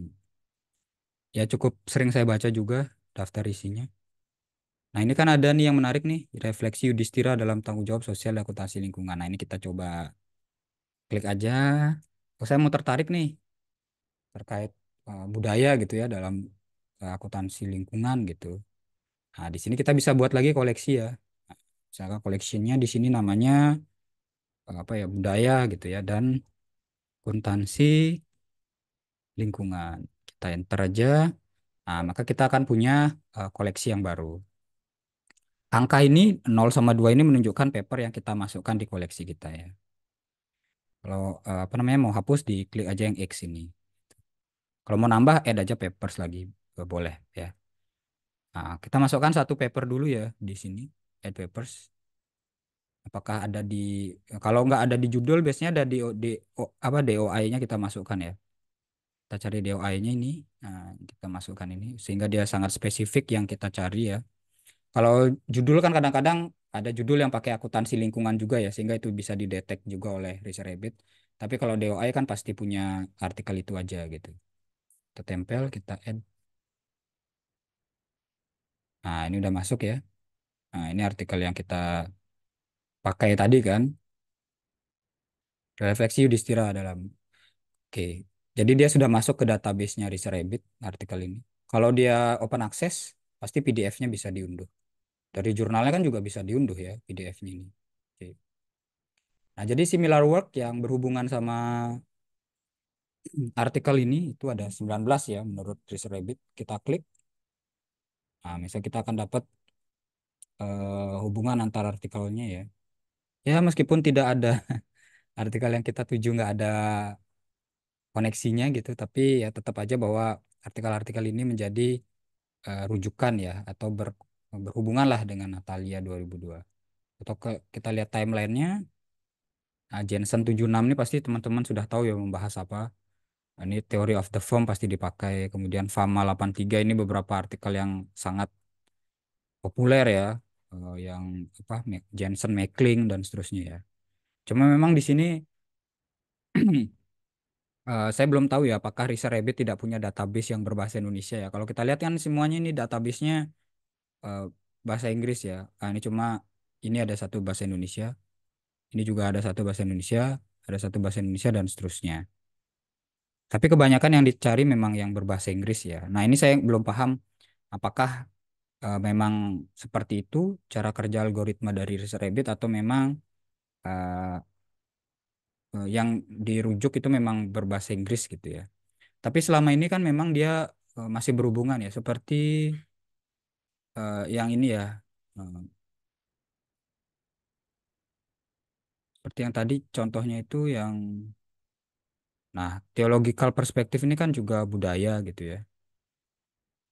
ya cukup sering saya baca juga daftar isinya nah ini kan ada nih yang menarik nih refleksi Yudhistira dalam tanggung jawab sosial akuntansi lingkungan nah ini kita coba klik aja oh, saya mau tertarik nih terkait uh, budaya gitu ya dalam uh, akuntansi lingkungan gitu nah di sini kita bisa buat lagi koleksi ya nah, misalkan koleksinya di sini namanya eh, apa ya budaya gitu ya dan akuntansi lingkungan kita enter aja nah, maka kita akan punya uh, koleksi yang baru angka ini 0 sama 2 ini menunjukkan paper yang kita masukkan di koleksi kita ya kalau uh, apa namanya mau hapus di klik aja yang X ini. Kalau mau nambah add aja papers lagi boleh ya. Nah, kita masukkan satu paper dulu ya di sini add papers. Apakah ada di kalau nggak ada di judul biasanya ada di, di apa DOI-nya kita masukkan ya. Kita cari DOI-nya ini. Nah, kita masukkan ini sehingga dia sangat spesifik yang kita cari ya. Kalau judul kan kadang-kadang ada judul yang pakai akuntansi lingkungan juga ya sehingga itu bisa didetek juga oleh Research Rabbit. Tapi kalau DOI kan pasti punya artikel itu aja gitu. Kita tempel, kita add. Nah, ini udah masuk ya. Nah, ini artikel yang kita pakai tadi kan. Refleksi Yudhistira dalam Oke. Jadi dia sudah masuk ke database-nya Rabbit artikel ini. Kalau dia open access, pasti PDF-nya bisa diunduh. Dari jurnalnya kan juga bisa diunduh ya PDF-nya ini. Oke. Nah, jadi similar work yang berhubungan sama artikel ini itu ada 19 ya menurut Rabbit. Kita klik. Nah, misalnya kita akan dapat uh, hubungan antar artikelnya ya. Ya, meskipun tidak ada artikel yang kita tuju nggak ada koneksinya gitu, tapi ya tetap aja bahwa artikel-artikel ini menjadi uh, rujukan ya atau ber, berhubungan lah dengan Natalia 2002 atau ke, kita lihat timelinenya nah, Jensen 76 ini pasti teman-teman sudah tahu ya membahas apa nah, ini teori of the firm pasti dipakai kemudian Fama 83 ini beberapa artikel yang sangat populer ya eh, yang apa Jensen Meckling dan seterusnya ya cuma memang di sini uh, saya belum tahu ya apakah Riset Rabbit tidak punya database yang berbahasa Indonesia ya kalau kita lihat kan semuanya ini databasenya Eh, bahasa Inggris ya. Nah, ini cuma ini ada satu bahasa Indonesia, ini juga ada satu bahasa Indonesia, ada satu bahasa Indonesia dan seterusnya. Tapi kebanyakan yang dicari memang yang berbahasa Inggris ya. Nah ini saya belum paham apakah e, memang seperti itu cara kerja algoritma dari ResRabbit atau memang e, e, yang dirujuk itu memang berbahasa Inggris gitu ya. Tapi selama ini kan memang dia masih berhubungan ya seperti Uh, yang ini ya eh, seperti yang tadi contohnya itu yang nah theological perspektif ini kan juga budaya gitu ya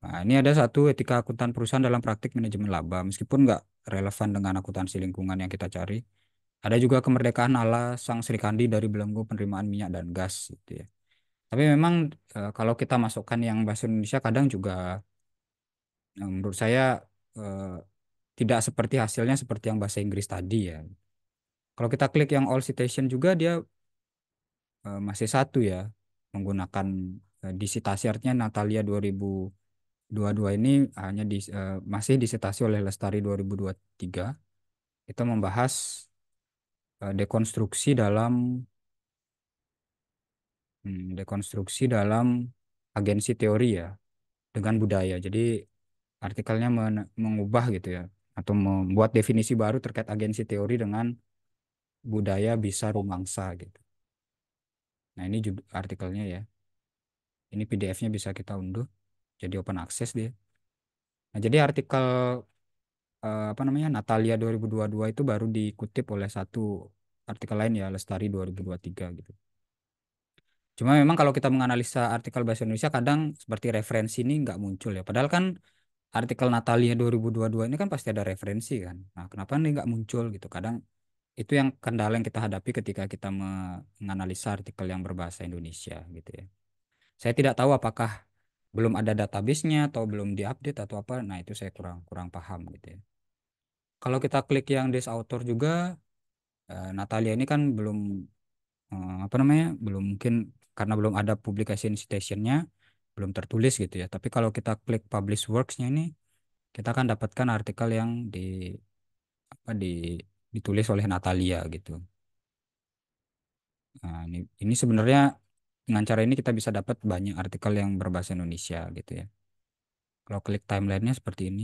nah ini ada satu etika akuntan perusahaan dalam praktik manajemen laba meskipun nggak relevan dengan akuntansi lingkungan yang kita cari ada juga kemerdekaan ala sang Sri Kandi dari belenggu penerimaan minyak dan gas gitu ya tapi memang e, kalau kita masukkan yang bahasa Indonesia kadang juga Nah, menurut saya eh, tidak seperti hasilnya seperti yang bahasa Inggris tadi ya. Kalau kita klik yang all citation juga dia eh, masih satu ya menggunakan eh, disitasi artinya Natalia 2022 ini hanya di, eh, masih disitasi oleh Lestari 2023. Kita membahas eh, dekonstruksi dalam hmm, dekonstruksi dalam agensi teori ya dengan budaya. Jadi artikelnya men mengubah gitu ya atau membuat definisi baru terkait agensi teori dengan budaya bisa rumangsa gitu. Nah ini juga artikelnya ya. Ini PDF-nya bisa kita unduh jadi open access dia. Nah jadi artikel eh, apa namanya Natalia 2022 itu baru dikutip oleh satu artikel lain ya Lestari 2023 gitu. Cuma memang kalau kita menganalisa artikel bahasa Indonesia kadang seperti referensi ini nggak muncul ya. Padahal kan artikel Natalia 2022 ini kan pasti ada referensi kan. Nah, kenapa ini nggak muncul gitu? Kadang itu yang kendala yang kita hadapi ketika kita menganalisa artikel yang berbahasa Indonesia gitu ya. Saya tidak tahu apakah belum ada database-nya atau belum diupdate atau apa. Nah, itu saya kurang kurang paham gitu ya. Kalau kita klik yang this author juga eh, Natalia ini kan belum eh, apa namanya? belum mungkin karena belum ada publication citation nya belum tertulis gitu ya. Tapi kalau kita klik publish works-nya ini kita akan dapatkan artikel yang di apa di ditulis oleh Natalia gitu. Nah, ini, ini sebenarnya dengan cara ini kita bisa dapat banyak artikel yang berbahasa Indonesia gitu ya. Kalau klik Timeline-nya seperti ini.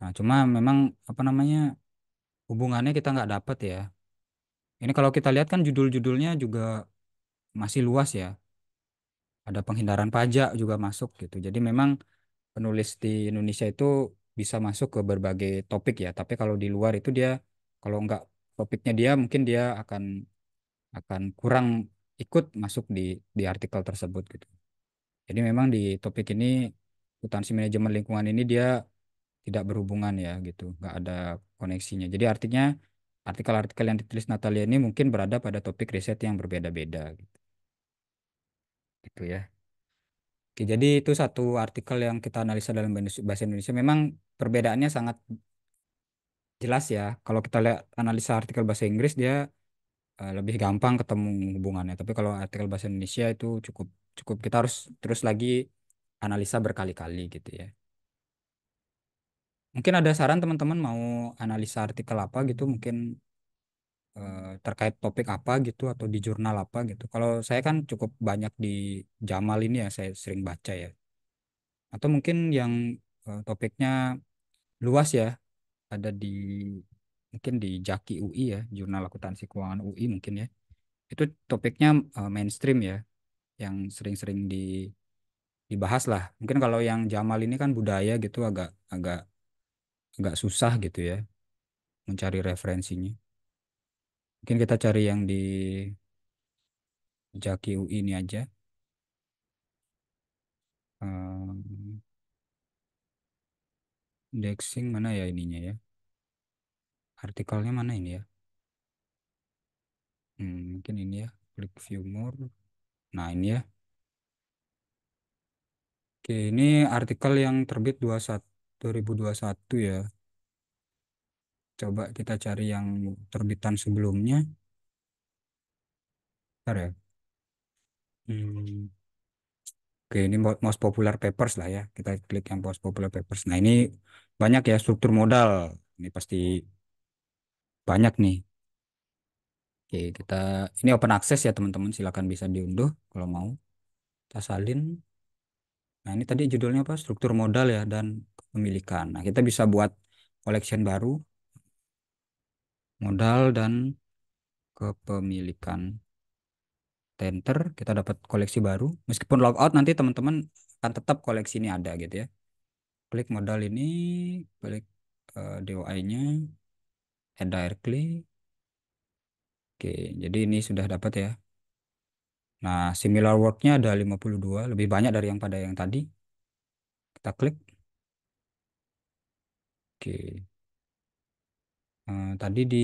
Nah, cuma memang apa namanya hubungannya kita nggak dapat ya. Ini kalau kita lihat kan judul-judulnya juga masih luas ya ada penghindaran pajak juga masuk gitu. Jadi memang penulis di Indonesia itu bisa masuk ke berbagai topik ya. Tapi kalau di luar itu dia kalau nggak topiknya dia mungkin dia akan akan kurang ikut masuk di di artikel tersebut gitu. Jadi memang di topik ini akuntansi manajemen lingkungan ini dia tidak berhubungan ya gitu, nggak ada koneksinya. Jadi artinya artikel-artikel yang ditulis Natalia ini mungkin berada pada topik riset yang berbeda-beda gitu gitu ya. Oke, jadi itu satu artikel yang kita analisa dalam bahasa Indonesia. Memang perbedaannya sangat jelas ya. Kalau kita lihat analisa artikel bahasa Inggris dia eh, lebih gampang ketemu hubungannya. Tapi kalau artikel bahasa Indonesia itu cukup cukup kita harus terus lagi analisa berkali-kali gitu ya. Mungkin ada saran teman-teman mau analisa artikel apa gitu mungkin Eh, terkait topik apa gitu atau di jurnal apa gitu. Kalau saya kan cukup banyak di Jamal ini ya saya sering baca ya. Atau mungkin yang uh, topiknya luas ya ada di mungkin di Jaki UI ya, Jurnal Akuntansi Keuangan UI mungkin ya. Itu topiknya uh, mainstream ya yang sering-sering di dibahas lah. Mungkin kalau yang Jamal ini kan budaya gitu agak agak agak susah gitu ya mencari referensinya. Mungkin kita cari yang di Jaki UI ini aja. Um, indexing mana ya ininya ya? Artikelnya mana ini ya? Hmm, mungkin ini ya. Klik view more. Nah ini ya. Oke, ini artikel yang terbit 21, 2021 ya coba kita cari yang terbitan sebelumnya Bentar ya hmm. Oke, ini most popular papers lah ya. Kita klik yang most popular papers. Nah, ini banyak ya struktur modal. Ini pasti banyak nih. Oke, kita ini open access ya, teman-teman. Silahkan bisa diunduh kalau mau. Kita salin. Nah, ini tadi judulnya apa? Struktur modal ya dan kepemilikan. Nah, kita bisa buat collection baru modal dan kepemilikan tenter kita dapat koleksi baru meskipun logout nanti teman-teman akan tetap koleksi ini ada gitu ya klik modal ini klik uh, eh, DOI-nya add directly oke jadi ini sudah dapat ya nah similar work-nya ada 52 lebih banyak dari yang pada yang tadi kita klik oke Eh, tadi di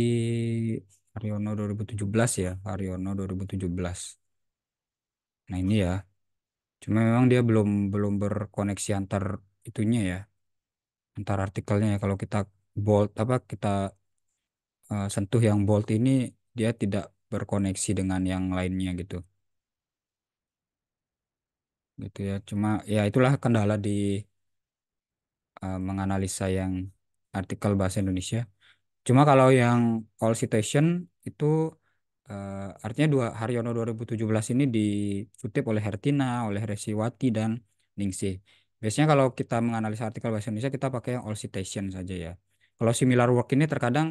Haryono 2017 ya, Haryono 2017. Nah ini ya, cuma memang dia belum belum berkoneksi antar itunya ya, antar artikelnya ya. Kalau kita bolt apa kita uh, sentuh yang bolt ini dia tidak berkoneksi dengan yang lainnya gitu. Gitu ya, cuma ya itulah kendala di uh, menganalisa yang artikel bahasa Indonesia. Cuma kalau yang call citation itu uh, artinya dua Haryono 2017 ini dikutip oleh Hertina, oleh Resiwati dan Ningsih. Biasanya kalau kita menganalisa artikel bahasa Indonesia kita pakai yang all citation saja ya. Kalau similar work ini terkadang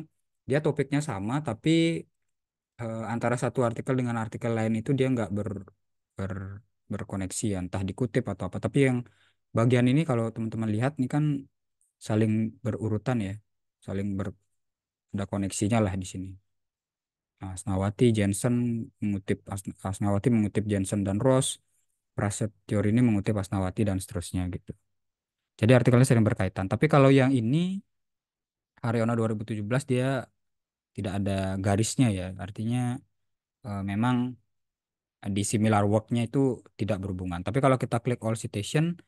dia topiknya sama tapi uh, antara satu artikel dengan artikel lain itu dia nggak ber, ber berkoneksi ya, entah dikutip atau apa. Tapi yang bagian ini kalau teman-teman lihat ini kan saling berurutan ya, saling ber, ada koneksinya lah di sini. Asnawati Jensen mengutip Asnawati mengutip Jensen dan Ross, teori ini mengutip Asnawati dan seterusnya gitu. Jadi artikelnya sering berkaitan. Tapi kalau yang ini Haryono 2017 dia tidak ada garisnya ya. Artinya e, memang di similar worknya itu tidak berhubungan. Tapi kalau kita klik all citation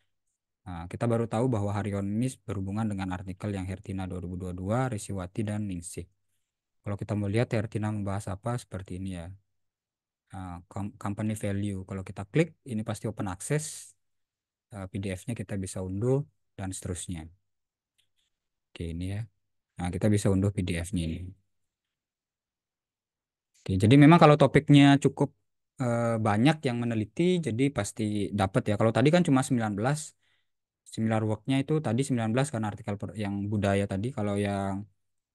Nah, kita baru tahu bahwa Haryon ini berhubungan dengan artikel yang Hertina 2022, Risiwati, dan Ningsih. Kalau kita melihat Hertina membahas apa seperti ini ya. Uh, company value. Kalau kita klik, ini pasti open access. Ah, PDF-nya kita bisa unduh dan seterusnya. Oke, ini ya. Nah, kita bisa unduh PDF-nya ini. Oke, jadi memang kalau topiknya cukup eh, banyak yang meneliti jadi pasti dapat ya. Kalau tadi kan cuma 19 similar worknya itu tadi 19 kan artikel yang budaya tadi kalau yang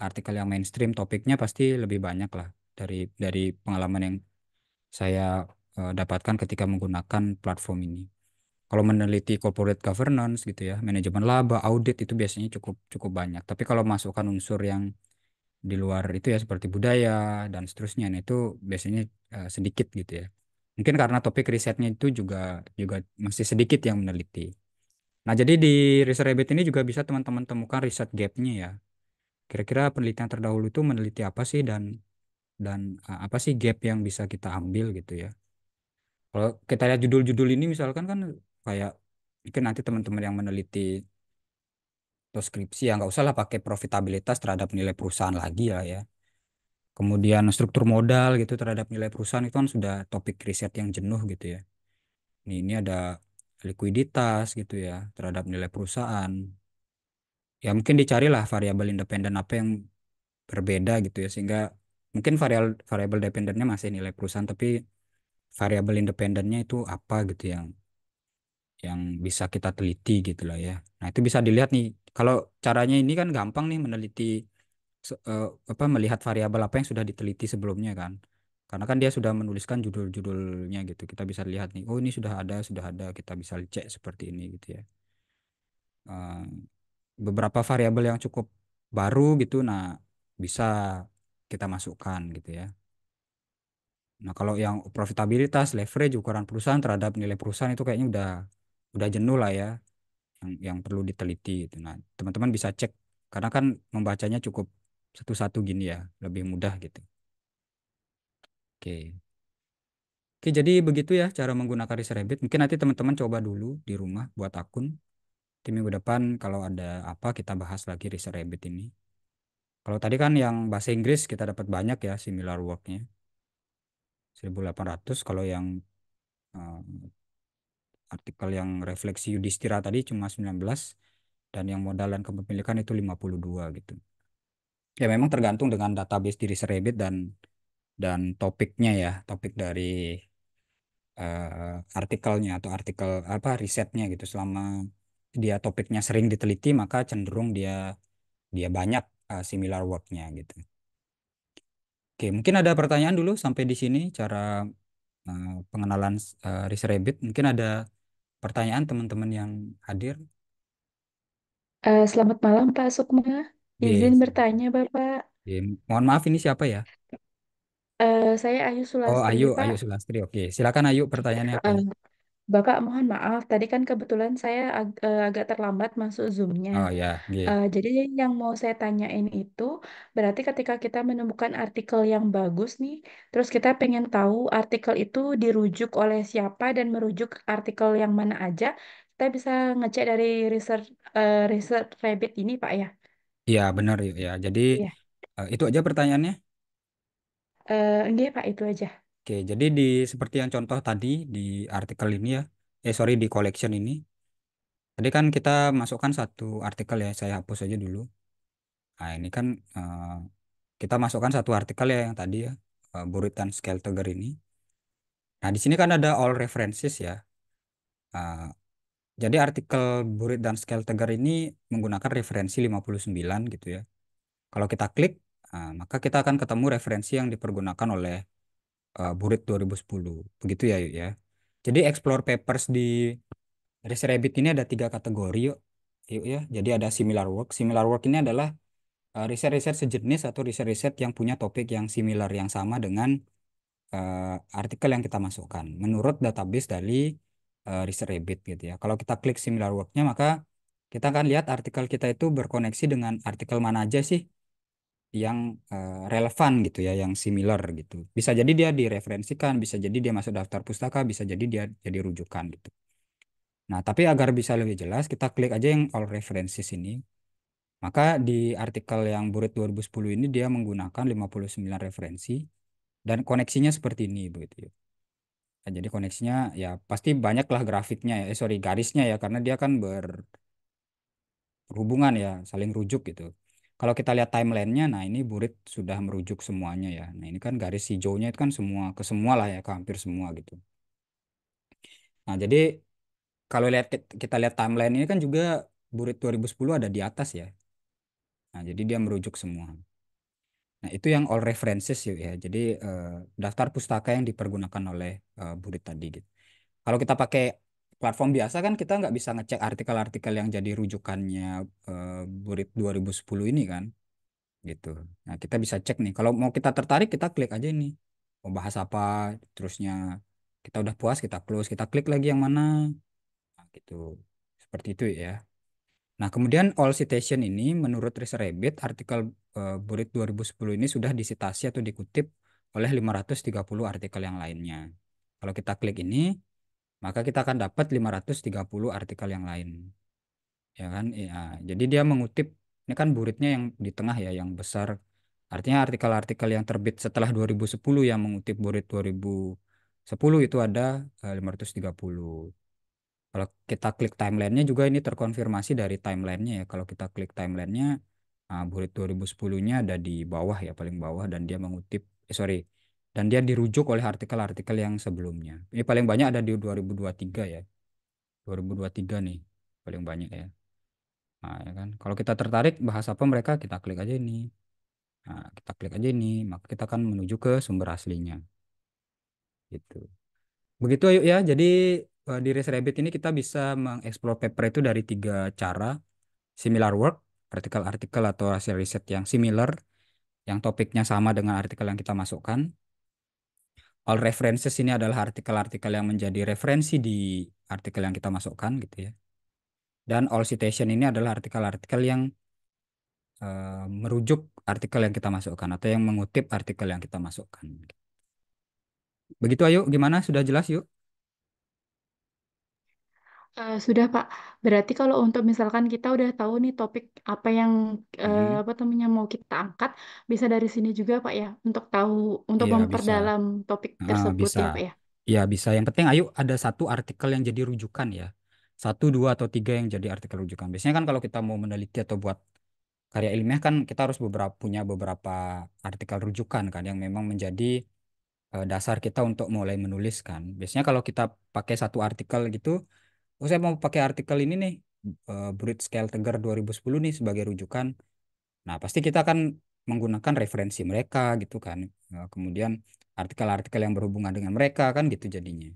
artikel yang mainstream topiknya pasti lebih banyak lah dari dari pengalaman yang saya uh, dapatkan ketika menggunakan platform ini. Kalau meneliti corporate governance gitu ya, manajemen laba, audit itu biasanya cukup cukup banyak. Tapi kalau masukkan unsur yang di luar itu ya seperti budaya dan seterusnya nah itu biasanya uh, sedikit gitu ya. Mungkin karena topik risetnya itu juga juga masih sedikit yang meneliti. Nah, jadi di Riset Rabbit ini juga bisa teman-teman temukan riset gapnya ya. Kira-kira penelitian terdahulu itu meneliti apa sih dan dan eh, apa sih gap yang bisa kita ambil gitu ya. Kalau kita lihat judul-judul ini misalkan kan kayak mungkin nanti teman-teman yang meneliti atau skripsi ya nggak usah lah pakai profitabilitas terhadap nilai perusahaan lagi lah ya. Kemudian struktur modal gitu terhadap nilai perusahaan itu kan sudah topik riset yang jenuh gitu ya. Ini, ini ada likuiditas gitu ya terhadap nilai perusahaan ya mungkin dicarilah variabel independen apa yang berbeda gitu ya sehingga mungkin variabel variabel dependennya masih nilai perusahaan tapi variabel independennya itu apa gitu yang yang bisa kita teliti gitu lah ya nah itu bisa dilihat nih kalau caranya ini kan gampang nih meneliti eh, apa melihat variabel apa yang sudah diteliti sebelumnya kan karena kan dia sudah menuliskan judul-judulnya gitu kita bisa lihat nih oh ini sudah ada sudah ada kita bisa cek seperti ini gitu ya beberapa variabel yang cukup baru gitu nah bisa kita masukkan gitu ya Nah, kalau yang profitabilitas, leverage, ukuran perusahaan terhadap nilai perusahaan itu kayaknya udah udah jenuh lah ya yang yang perlu diteliti gitu. Nah, teman-teman bisa cek karena kan membacanya cukup satu-satu gini ya, lebih mudah gitu. Oke. Oke, jadi begitu ya cara menggunakan Rabbit. Mungkin nanti teman-teman coba dulu di rumah buat akun. Di minggu depan kalau ada apa kita bahas lagi Rabbit ini. Kalau tadi kan yang bahasa Inggris kita dapat banyak ya similar work-nya. 1800 kalau yang um, artikel yang refleksi Yudhistira tadi cuma 19 dan yang modal dan kepemilikan itu 52 gitu. Ya memang tergantung dengan database diri Serebit dan dan topiknya ya topik dari uh, artikelnya atau artikel apa risetnya gitu selama dia topiknya sering diteliti maka cenderung dia dia banyak uh, similar worknya gitu. Oke mungkin ada pertanyaan dulu sampai di sini cara uh, pengenalan uh, rabbit mungkin ada pertanyaan teman-teman yang hadir. Uh, selamat malam Pak Sukma, iya, izin yes. bertanya Bapak. Iya, mohon maaf ini siapa ya? Eh, saya Ayu Oh, Ayu, Ayu Pak. Sulastri. Oke, silakan Ayu pertanyaannya apa? Uh, eh, Bapak, mohon maaf. Tadi kan kebetulan saya ag- eh, agak terlambat masuk Zoom-nya. Oh ya, yeah. Uh, jadi yang mau saya tanyain itu, berarti ketika kita menemukan artikel yang bagus nih, terus kita pengen tahu artikel itu dirujuk oleh siapa dan merujuk artikel yang mana aja, kita bisa ngecek dari research uh, research Rabbit ini, Pak ya? Iya, benar ya. Jadi Iya. itu aja pertanyaannya. Eh, enggak, Pak, itu aja. Oke, jadi di seperti yang contoh tadi di artikel ini ya, eh sorry di collection ini, tadi kan kita masukkan satu artikel ya, saya hapus aja dulu. Nah ini kan uh, kita masukkan satu artikel ya yang tadi ya, eh, Buritan Skeltiger ini. Nah di sini kan ada all references ya. Uh, jadi artikel Burit dan Skeltiger ini menggunakan referensi 59 gitu ya. Kalau kita klik, Nah, maka kita akan ketemu referensi yang dipergunakan oleh uh, Burit 2010. Begitu ya, yuk ya. Jadi explore papers di Risk Rabbit ini ada tiga kategori, yuk. Yuk ya. Jadi ada similar work. Similar work ini adalah eh, riset-riset uh, sejenis atau riset-riset yang punya topik yang similar yang sama dengan uh, artikel yang kita masukkan menurut database dari uh, Riset Rabbit gitu ya. Kalau kita klik similar worknya maka kita akan lihat artikel kita itu berkoneksi dengan artikel mana aja sih yang uh, relevan gitu ya, yang similar gitu. Bisa jadi dia direferensikan, bisa jadi dia masuk daftar pustaka, bisa jadi dia jadi rujukan gitu. Nah, tapi agar bisa lebih jelas, kita klik aja yang all references ini. Maka di artikel yang Burit 2010 ini dia menggunakan 59 referensi dan koneksinya seperti ini begitu ya. Nah, jadi koneksinya ya pasti banyaklah grafiknya ya, eh, sorry garisnya ya karena dia kan ber berhubungan ya, saling rujuk gitu. Kalau kita lihat timelinenya, nah ini murid sudah merujuk semuanya ya. Nah ini kan garis hijaunya itu kan semua ke semua lah ya, ke hampir semua gitu. Nah jadi kalau lihat kita lihat timeline ini kan juga murid 2010 ada di atas ya. Nah jadi dia merujuk semua. Nah itu yang all references ya. Jadi eh, daftar pustaka yang dipergunakan oleh eh, murid tadi gitu. Kalau kita pakai platform biasa kan kita nggak bisa ngecek artikel-artikel yang jadi rujukannya eh, Burit ribu 2010 ini kan gitu. Nah kita bisa cek nih. Kalau mau kita tertarik kita klik aja ini. Mau bahas apa terusnya kita udah puas kita close kita klik lagi yang mana nah, gitu seperti itu ya. Nah kemudian all citation ini menurut Rabbit artikel eh, Burit 2010 ini sudah disitasi atau dikutip oleh 530 artikel yang lainnya. Kalau kita klik ini maka kita akan dapat 530 artikel yang lain. Ya kan? Ya, jadi dia mengutip ini kan buritnya yang di tengah ya yang besar. Artinya artikel-artikel yang terbit setelah 2010 yang mengutip burit 2010 itu ada 530. Eh, Kalau kita klik timelinenya juga ini terkonfirmasi dari timelinenya ya. Kalau kita klik timelinenya, ah, burit 2010-nya ada di bawah ya paling bawah dan dia mengutip, eh sorry, dan dia dirujuk oleh artikel-artikel yang sebelumnya. Ini paling banyak ada di 2023 ya. 2023 nih paling banyak ya. Nah, ya kan. Kalau kita tertarik bahas apa mereka, kita klik aja ini. Nah, kita klik aja ini, maka kita akan menuju ke sumber aslinya. Gitu. Begitu ayo ya. Jadi eh, di ResRabbit ini kita bisa mengeksplor paper itu dari tiga cara. Similar work, artikel-artikel atau hasil riset yang similar, yang topiknya sama dengan artikel yang kita masukkan all references ini adalah artikel-artikel yang menjadi referensi di artikel yang kita masukkan gitu ya. Dan all citation ini adalah artikel-artikel yang uh, merujuk artikel yang kita masukkan atau yang mengutip artikel yang kita masukkan. Begitu ayo, gimana? Sudah jelas yuk? Uh, sudah Pak, berarti kalau untuk misalkan kita udah tahu nih topik apa yang eh, hmm. apa namanya mau kita angkat, bisa dari sini juga Pak ya, untuk tahu untuk Iya bisa. memperdalam topik Ah, tersebut bisa. ya Pak ya. Ya bisa. Yang penting ayo ada satu artikel yang jadi rujukan ya. Satu, dua, atau tiga yang jadi artikel rujukan. Biasanya kan kalau kita mau meneliti atau buat karya ilmiah kan kita harus beberapa punya beberapa artikel rujukan kan yang memang menjadi eh, dasar kita untuk mulai menuliskan Biasanya kalau kita pakai satu artikel gitu oh saya mau pakai artikel ini nih uh, Scale Tegar 2010 nih sebagai rujukan nah pasti kita akan menggunakan referensi mereka gitu kan nah, kemudian artikel-artikel yang berhubungan dengan mereka kan gitu jadinya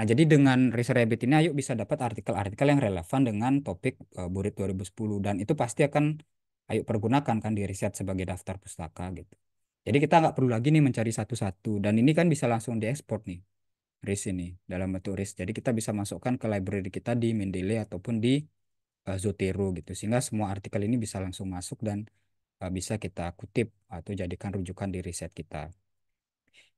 nah jadi dengan Research Rabbit ini ayo bisa dapat artikel-artikel yang relevan dengan topik uh, Burit 2010 dan itu pasti akan ayo pergunakan kan di riset sebagai daftar pustaka gitu jadi kita nggak perlu lagi nih mencari satu-satu dan ini kan bisa langsung diekspor nih RIS ini dalam bentuk RIS. Jadi kita bisa masukkan ke library kita di Mendeley ataupun di uh, Zotero gitu. Sehingga semua artikel ini bisa langsung masuk dan uh, bisa kita kutip atau jadikan rujukan di riset kita.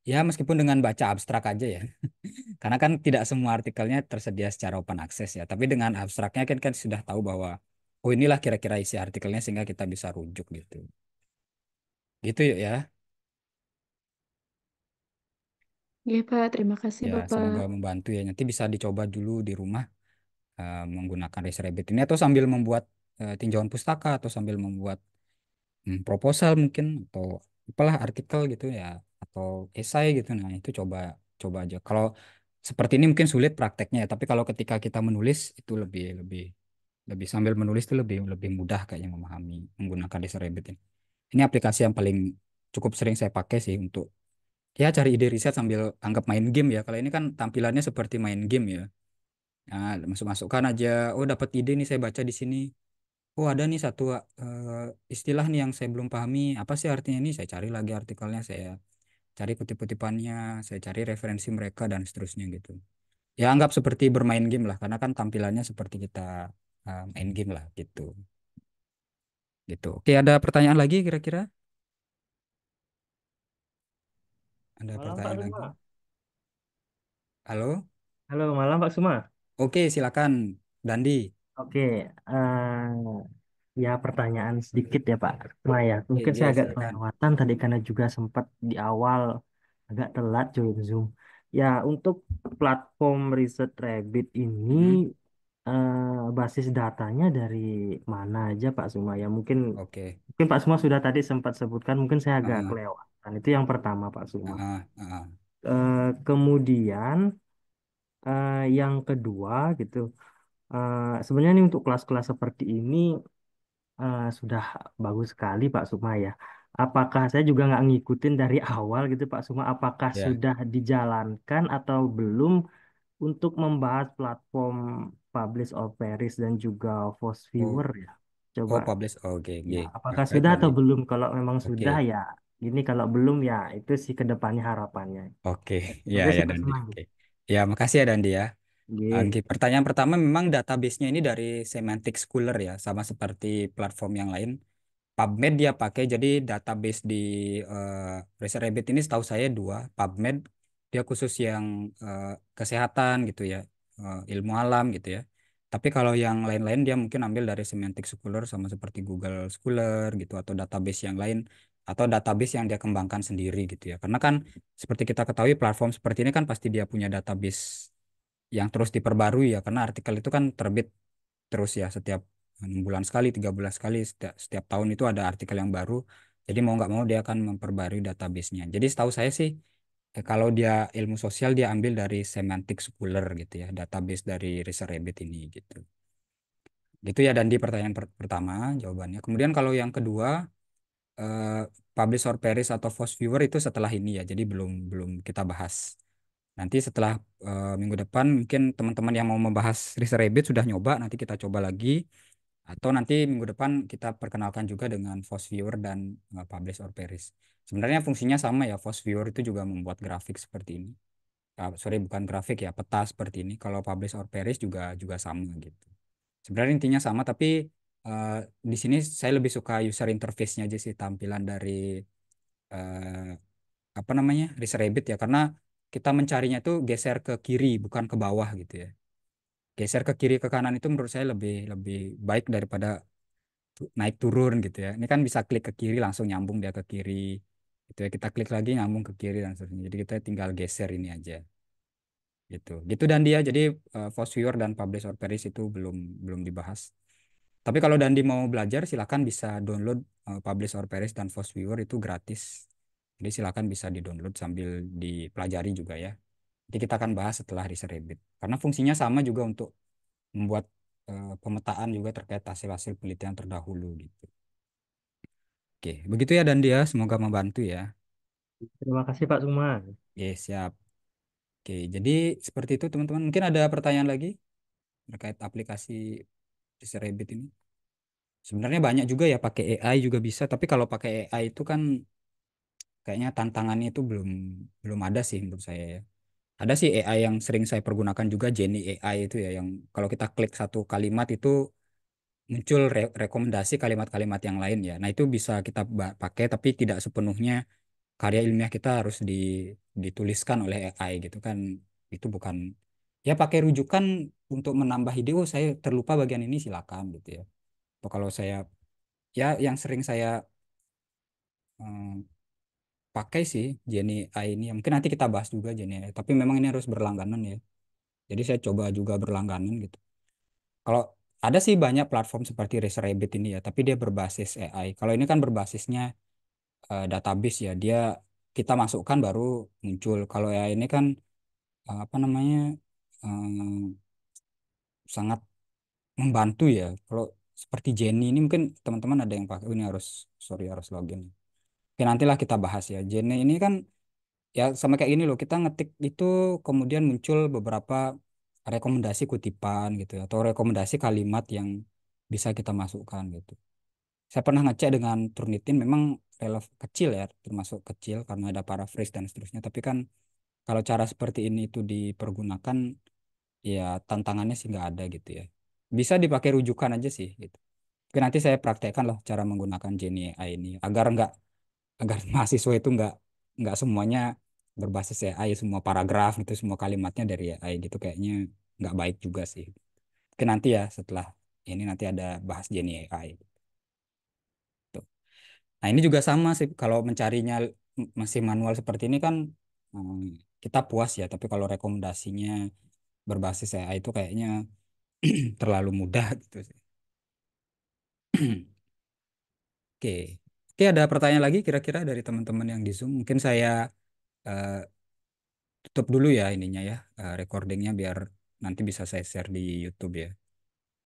Ya meskipun dengan baca abstrak aja ya. Karena kan tidak semua artikelnya tersedia secara open access ya. Tapi dengan abstraknya kan, kan sudah tahu bahwa oh inilah kira-kira isi artikelnya sehingga kita bisa rujuk gitu. Gitu ya. Iya, Pak. Terima kasih, Ya, Bapak. semoga membantu ya. Nanti bisa dicoba dulu di rumah uh, menggunakan Rabbit ini atau sambil membuat uh, tinjauan pustaka atau sambil membuat um, proposal mungkin atau apalah artikel gitu ya atau esai gitu. Nah, itu coba coba aja. Kalau seperti ini mungkin sulit prakteknya ya, tapi kalau ketika kita menulis itu lebih lebih lebih sambil menulis itu lebih lebih mudah kayaknya memahami menggunakan Rabbit ini. Ini aplikasi yang paling cukup sering saya pakai sih untuk ya cari ide riset sambil anggap main game ya kalau ini kan tampilannya seperti main game ya nah masuk masukkan aja oh dapat ide nih saya baca di sini oh ada nih satu uh, istilah nih yang saya belum pahami apa sih artinya ini saya cari lagi artikelnya saya cari kutip-kutipannya saya cari referensi mereka dan seterusnya gitu ya anggap seperti bermain game lah karena kan tampilannya seperti kita uh, main game lah gitu gitu oke ada pertanyaan lagi kira-kira Ada Malam Pak pertanyaan lagi? Halo? Halo, malam Pak Suma. Oke, silakan. Dandi. Oke, uh, ya pertanyaan sedikit ya Pak Maya. Oke, iya, Mungkin iya, saya agak silakan. kelewatan tadi karena juga sempat di awal agak telat join Zoom. Ya, untuk platform riset Rabbit ini Hmm? uh, basis datanya dari mana aja Pak Suma ya mungkin Oke. mungkin Pak Suma sudah tadi sempat sebutkan mungkin saya agak Ah, kelewatan itu yang pertama Pak Suma ah, ah. uh, eh, kemudian uh, yang kedua gitu uh, sebenarnya ini untuk kelas-kelas seperti ini uh, sudah bagus sekali Pak Suma ya apakah saya juga nggak ngikutin dari awal gitu Pak Suma apakah Ya. sudah dijalankan atau belum untuk membahas platform publish of Paris dan juga force hmm. viewer oh. ya. Coba. Oh, publish. Oh, oke, oh, Okay, ya, okay. apakah okay, sudah atau belum? Kalau memang okay. sudah ya ini kalau belum ya itu sih kedepannya harapannya. Oke, okay. ya ya Dandi. Oke. Okay. Ya, makasih ya Dandi ya. Oke, okay. pertanyaan pertama memang database-nya ini dari Semantic Schooler ya, sama seperti platform yang lain. PubMed dia pakai jadi database di uh, Rabbit ini setahu saya dua, PubMed dia khusus yang uh, kesehatan gitu ya uh, ilmu alam gitu ya. Tapi kalau yang lain-lain dia mungkin ambil dari semantik scholar sama seperti Google Scholar gitu atau database yang lain atau database yang dia kembangkan sendiri gitu ya. Karena kan seperti kita ketahui platform seperti ini kan pasti dia punya database yang terus diperbarui ya karena artikel itu kan terbit terus ya setiap enam bulan sekali, tiga bulan sekali, setiap, setiap tahun itu ada artikel yang baru. Jadi mau nggak mau dia akan memperbarui database-nya. Jadi setahu saya sih Eh, kalau dia ilmu sosial dia ambil dari semantik schooler gitu ya database dari rabbit ini gitu gitu ya dan di pertanyaan per pertama jawabannya kemudian kalau yang kedua eh, publish or atau first viewer itu setelah ini ya jadi belum belum kita bahas nanti setelah eh, minggu depan mungkin teman-teman yang mau membahas rabbit sudah nyoba nanti kita coba lagi atau nanti minggu depan kita perkenalkan juga dengan Force Viewer dan eh, Publish or Perish. Sebenarnya fungsinya sama ya, Force Viewer itu juga membuat grafik seperti ini. Uh, sorry, bukan grafik ya, peta seperti ini. Kalau Publish or Perish juga juga sama gitu. Sebenarnya intinya sama, tapi uh, di sini saya lebih suka user interface-nya aja sih, tampilan dari uh, apa namanya, Risk Rabbit ya, karena kita mencarinya tuh geser ke kiri, bukan ke bawah gitu ya geser ke kiri ke kanan itu menurut saya lebih lebih baik daripada naik turun gitu ya. Ini kan bisa klik ke kiri langsung nyambung dia ke kiri. Gitu ya. Kita klik lagi nyambung ke kiri dan seterusnya. Jadi kita tinggal geser ini aja. Gitu. Gitu dan dia ya. jadi uh, eh, Viewer dan Publish or Perish itu belum belum dibahas. Tapi kalau Dandi mau belajar silahkan bisa download uh, Publish or Perish dan force Viewer itu gratis. Jadi silahkan bisa di-download sambil dipelajari juga ya. Jadi kita akan bahas setelah riset rabbit. Karena fungsinya sama juga untuk membuat uh, pemetaan juga terkait hasil-hasil penelitian terdahulu gitu. Oke, begitu ya dan dia ya. semoga membantu ya. Terima kasih Pak Suma. Oke, siap. Oke, jadi seperti itu teman-teman. Mungkin ada pertanyaan lagi terkait aplikasi riset rabbit ini. Sebenarnya banyak juga ya pakai AI juga bisa, tapi kalau pakai AI itu kan kayaknya tantangannya itu belum belum ada sih menurut saya ya ada sih AI yang sering saya pergunakan juga Jenny AI itu ya yang kalau kita klik satu kalimat itu muncul re rekomendasi kalimat-kalimat yang lain ya. Nah, itu bisa kita pakai tapi tidak sepenuhnya karya ilmiah kita harus di dituliskan oleh AI gitu kan. Itu bukan ya pakai rujukan untuk menambah ide oh saya terlupa bagian ini silakan gitu ya. Atau kalau saya ya yang sering saya hmm, pakai sih Jenny AI ini ya, mungkin nanti kita bahas juga Jenny A tapi memang ini harus berlangganan ya jadi saya coba juga berlangganan gitu kalau ada sih banyak platform seperti Rabbit ini ya tapi dia berbasis AI kalau ini kan berbasisnya uh, database ya dia kita masukkan baru muncul kalau AI ini kan uh, apa namanya um, sangat membantu ya kalau seperti Jenny ini mungkin teman-teman ada yang pakai oh, ini harus sorry harus login Oke, ya, nantilah kita bahas ya. Jene ini kan ya sama kayak ini loh, kita ngetik itu kemudian muncul beberapa rekomendasi kutipan gitu ya, atau rekomendasi kalimat yang bisa kita masukkan gitu. Saya pernah ngecek dengan Turnitin memang relev kecil ya, termasuk kecil karena ada paraphrase dan seterusnya, tapi kan kalau cara seperti ini itu dipergunakan ya tantangannya sih nggak ada gitu ya. Bisa dipakai rujukan aja sih gitu. Oke, nanti saya praktekkan loh cara menggunakan Jenny AI ini agar nggak agar mahasiswa itu nggak nggak semuanya berbasis AI semua paragraf itu semua kalimatnya dari AI gitu kayaknya nggak baik juga sih ke nanti ya setelah ini nanti ada bahas Jenny AI Tuh. nah ini juga sama sih kalau mencarinya masih manual seperti ini kan hmm, kita puas ya tapi kalau rekomendasinya berbasis AI itu kayaknya terlalu mudah gitu sih oke okay. Oke, ada pertanyaan lagi kira-kira dari teman-teman yang di Zoom. Mungkin saya uh, tutup dulu ya ininya ya, uh, recordingnya biar nanti bisa saya share di YouTube ya.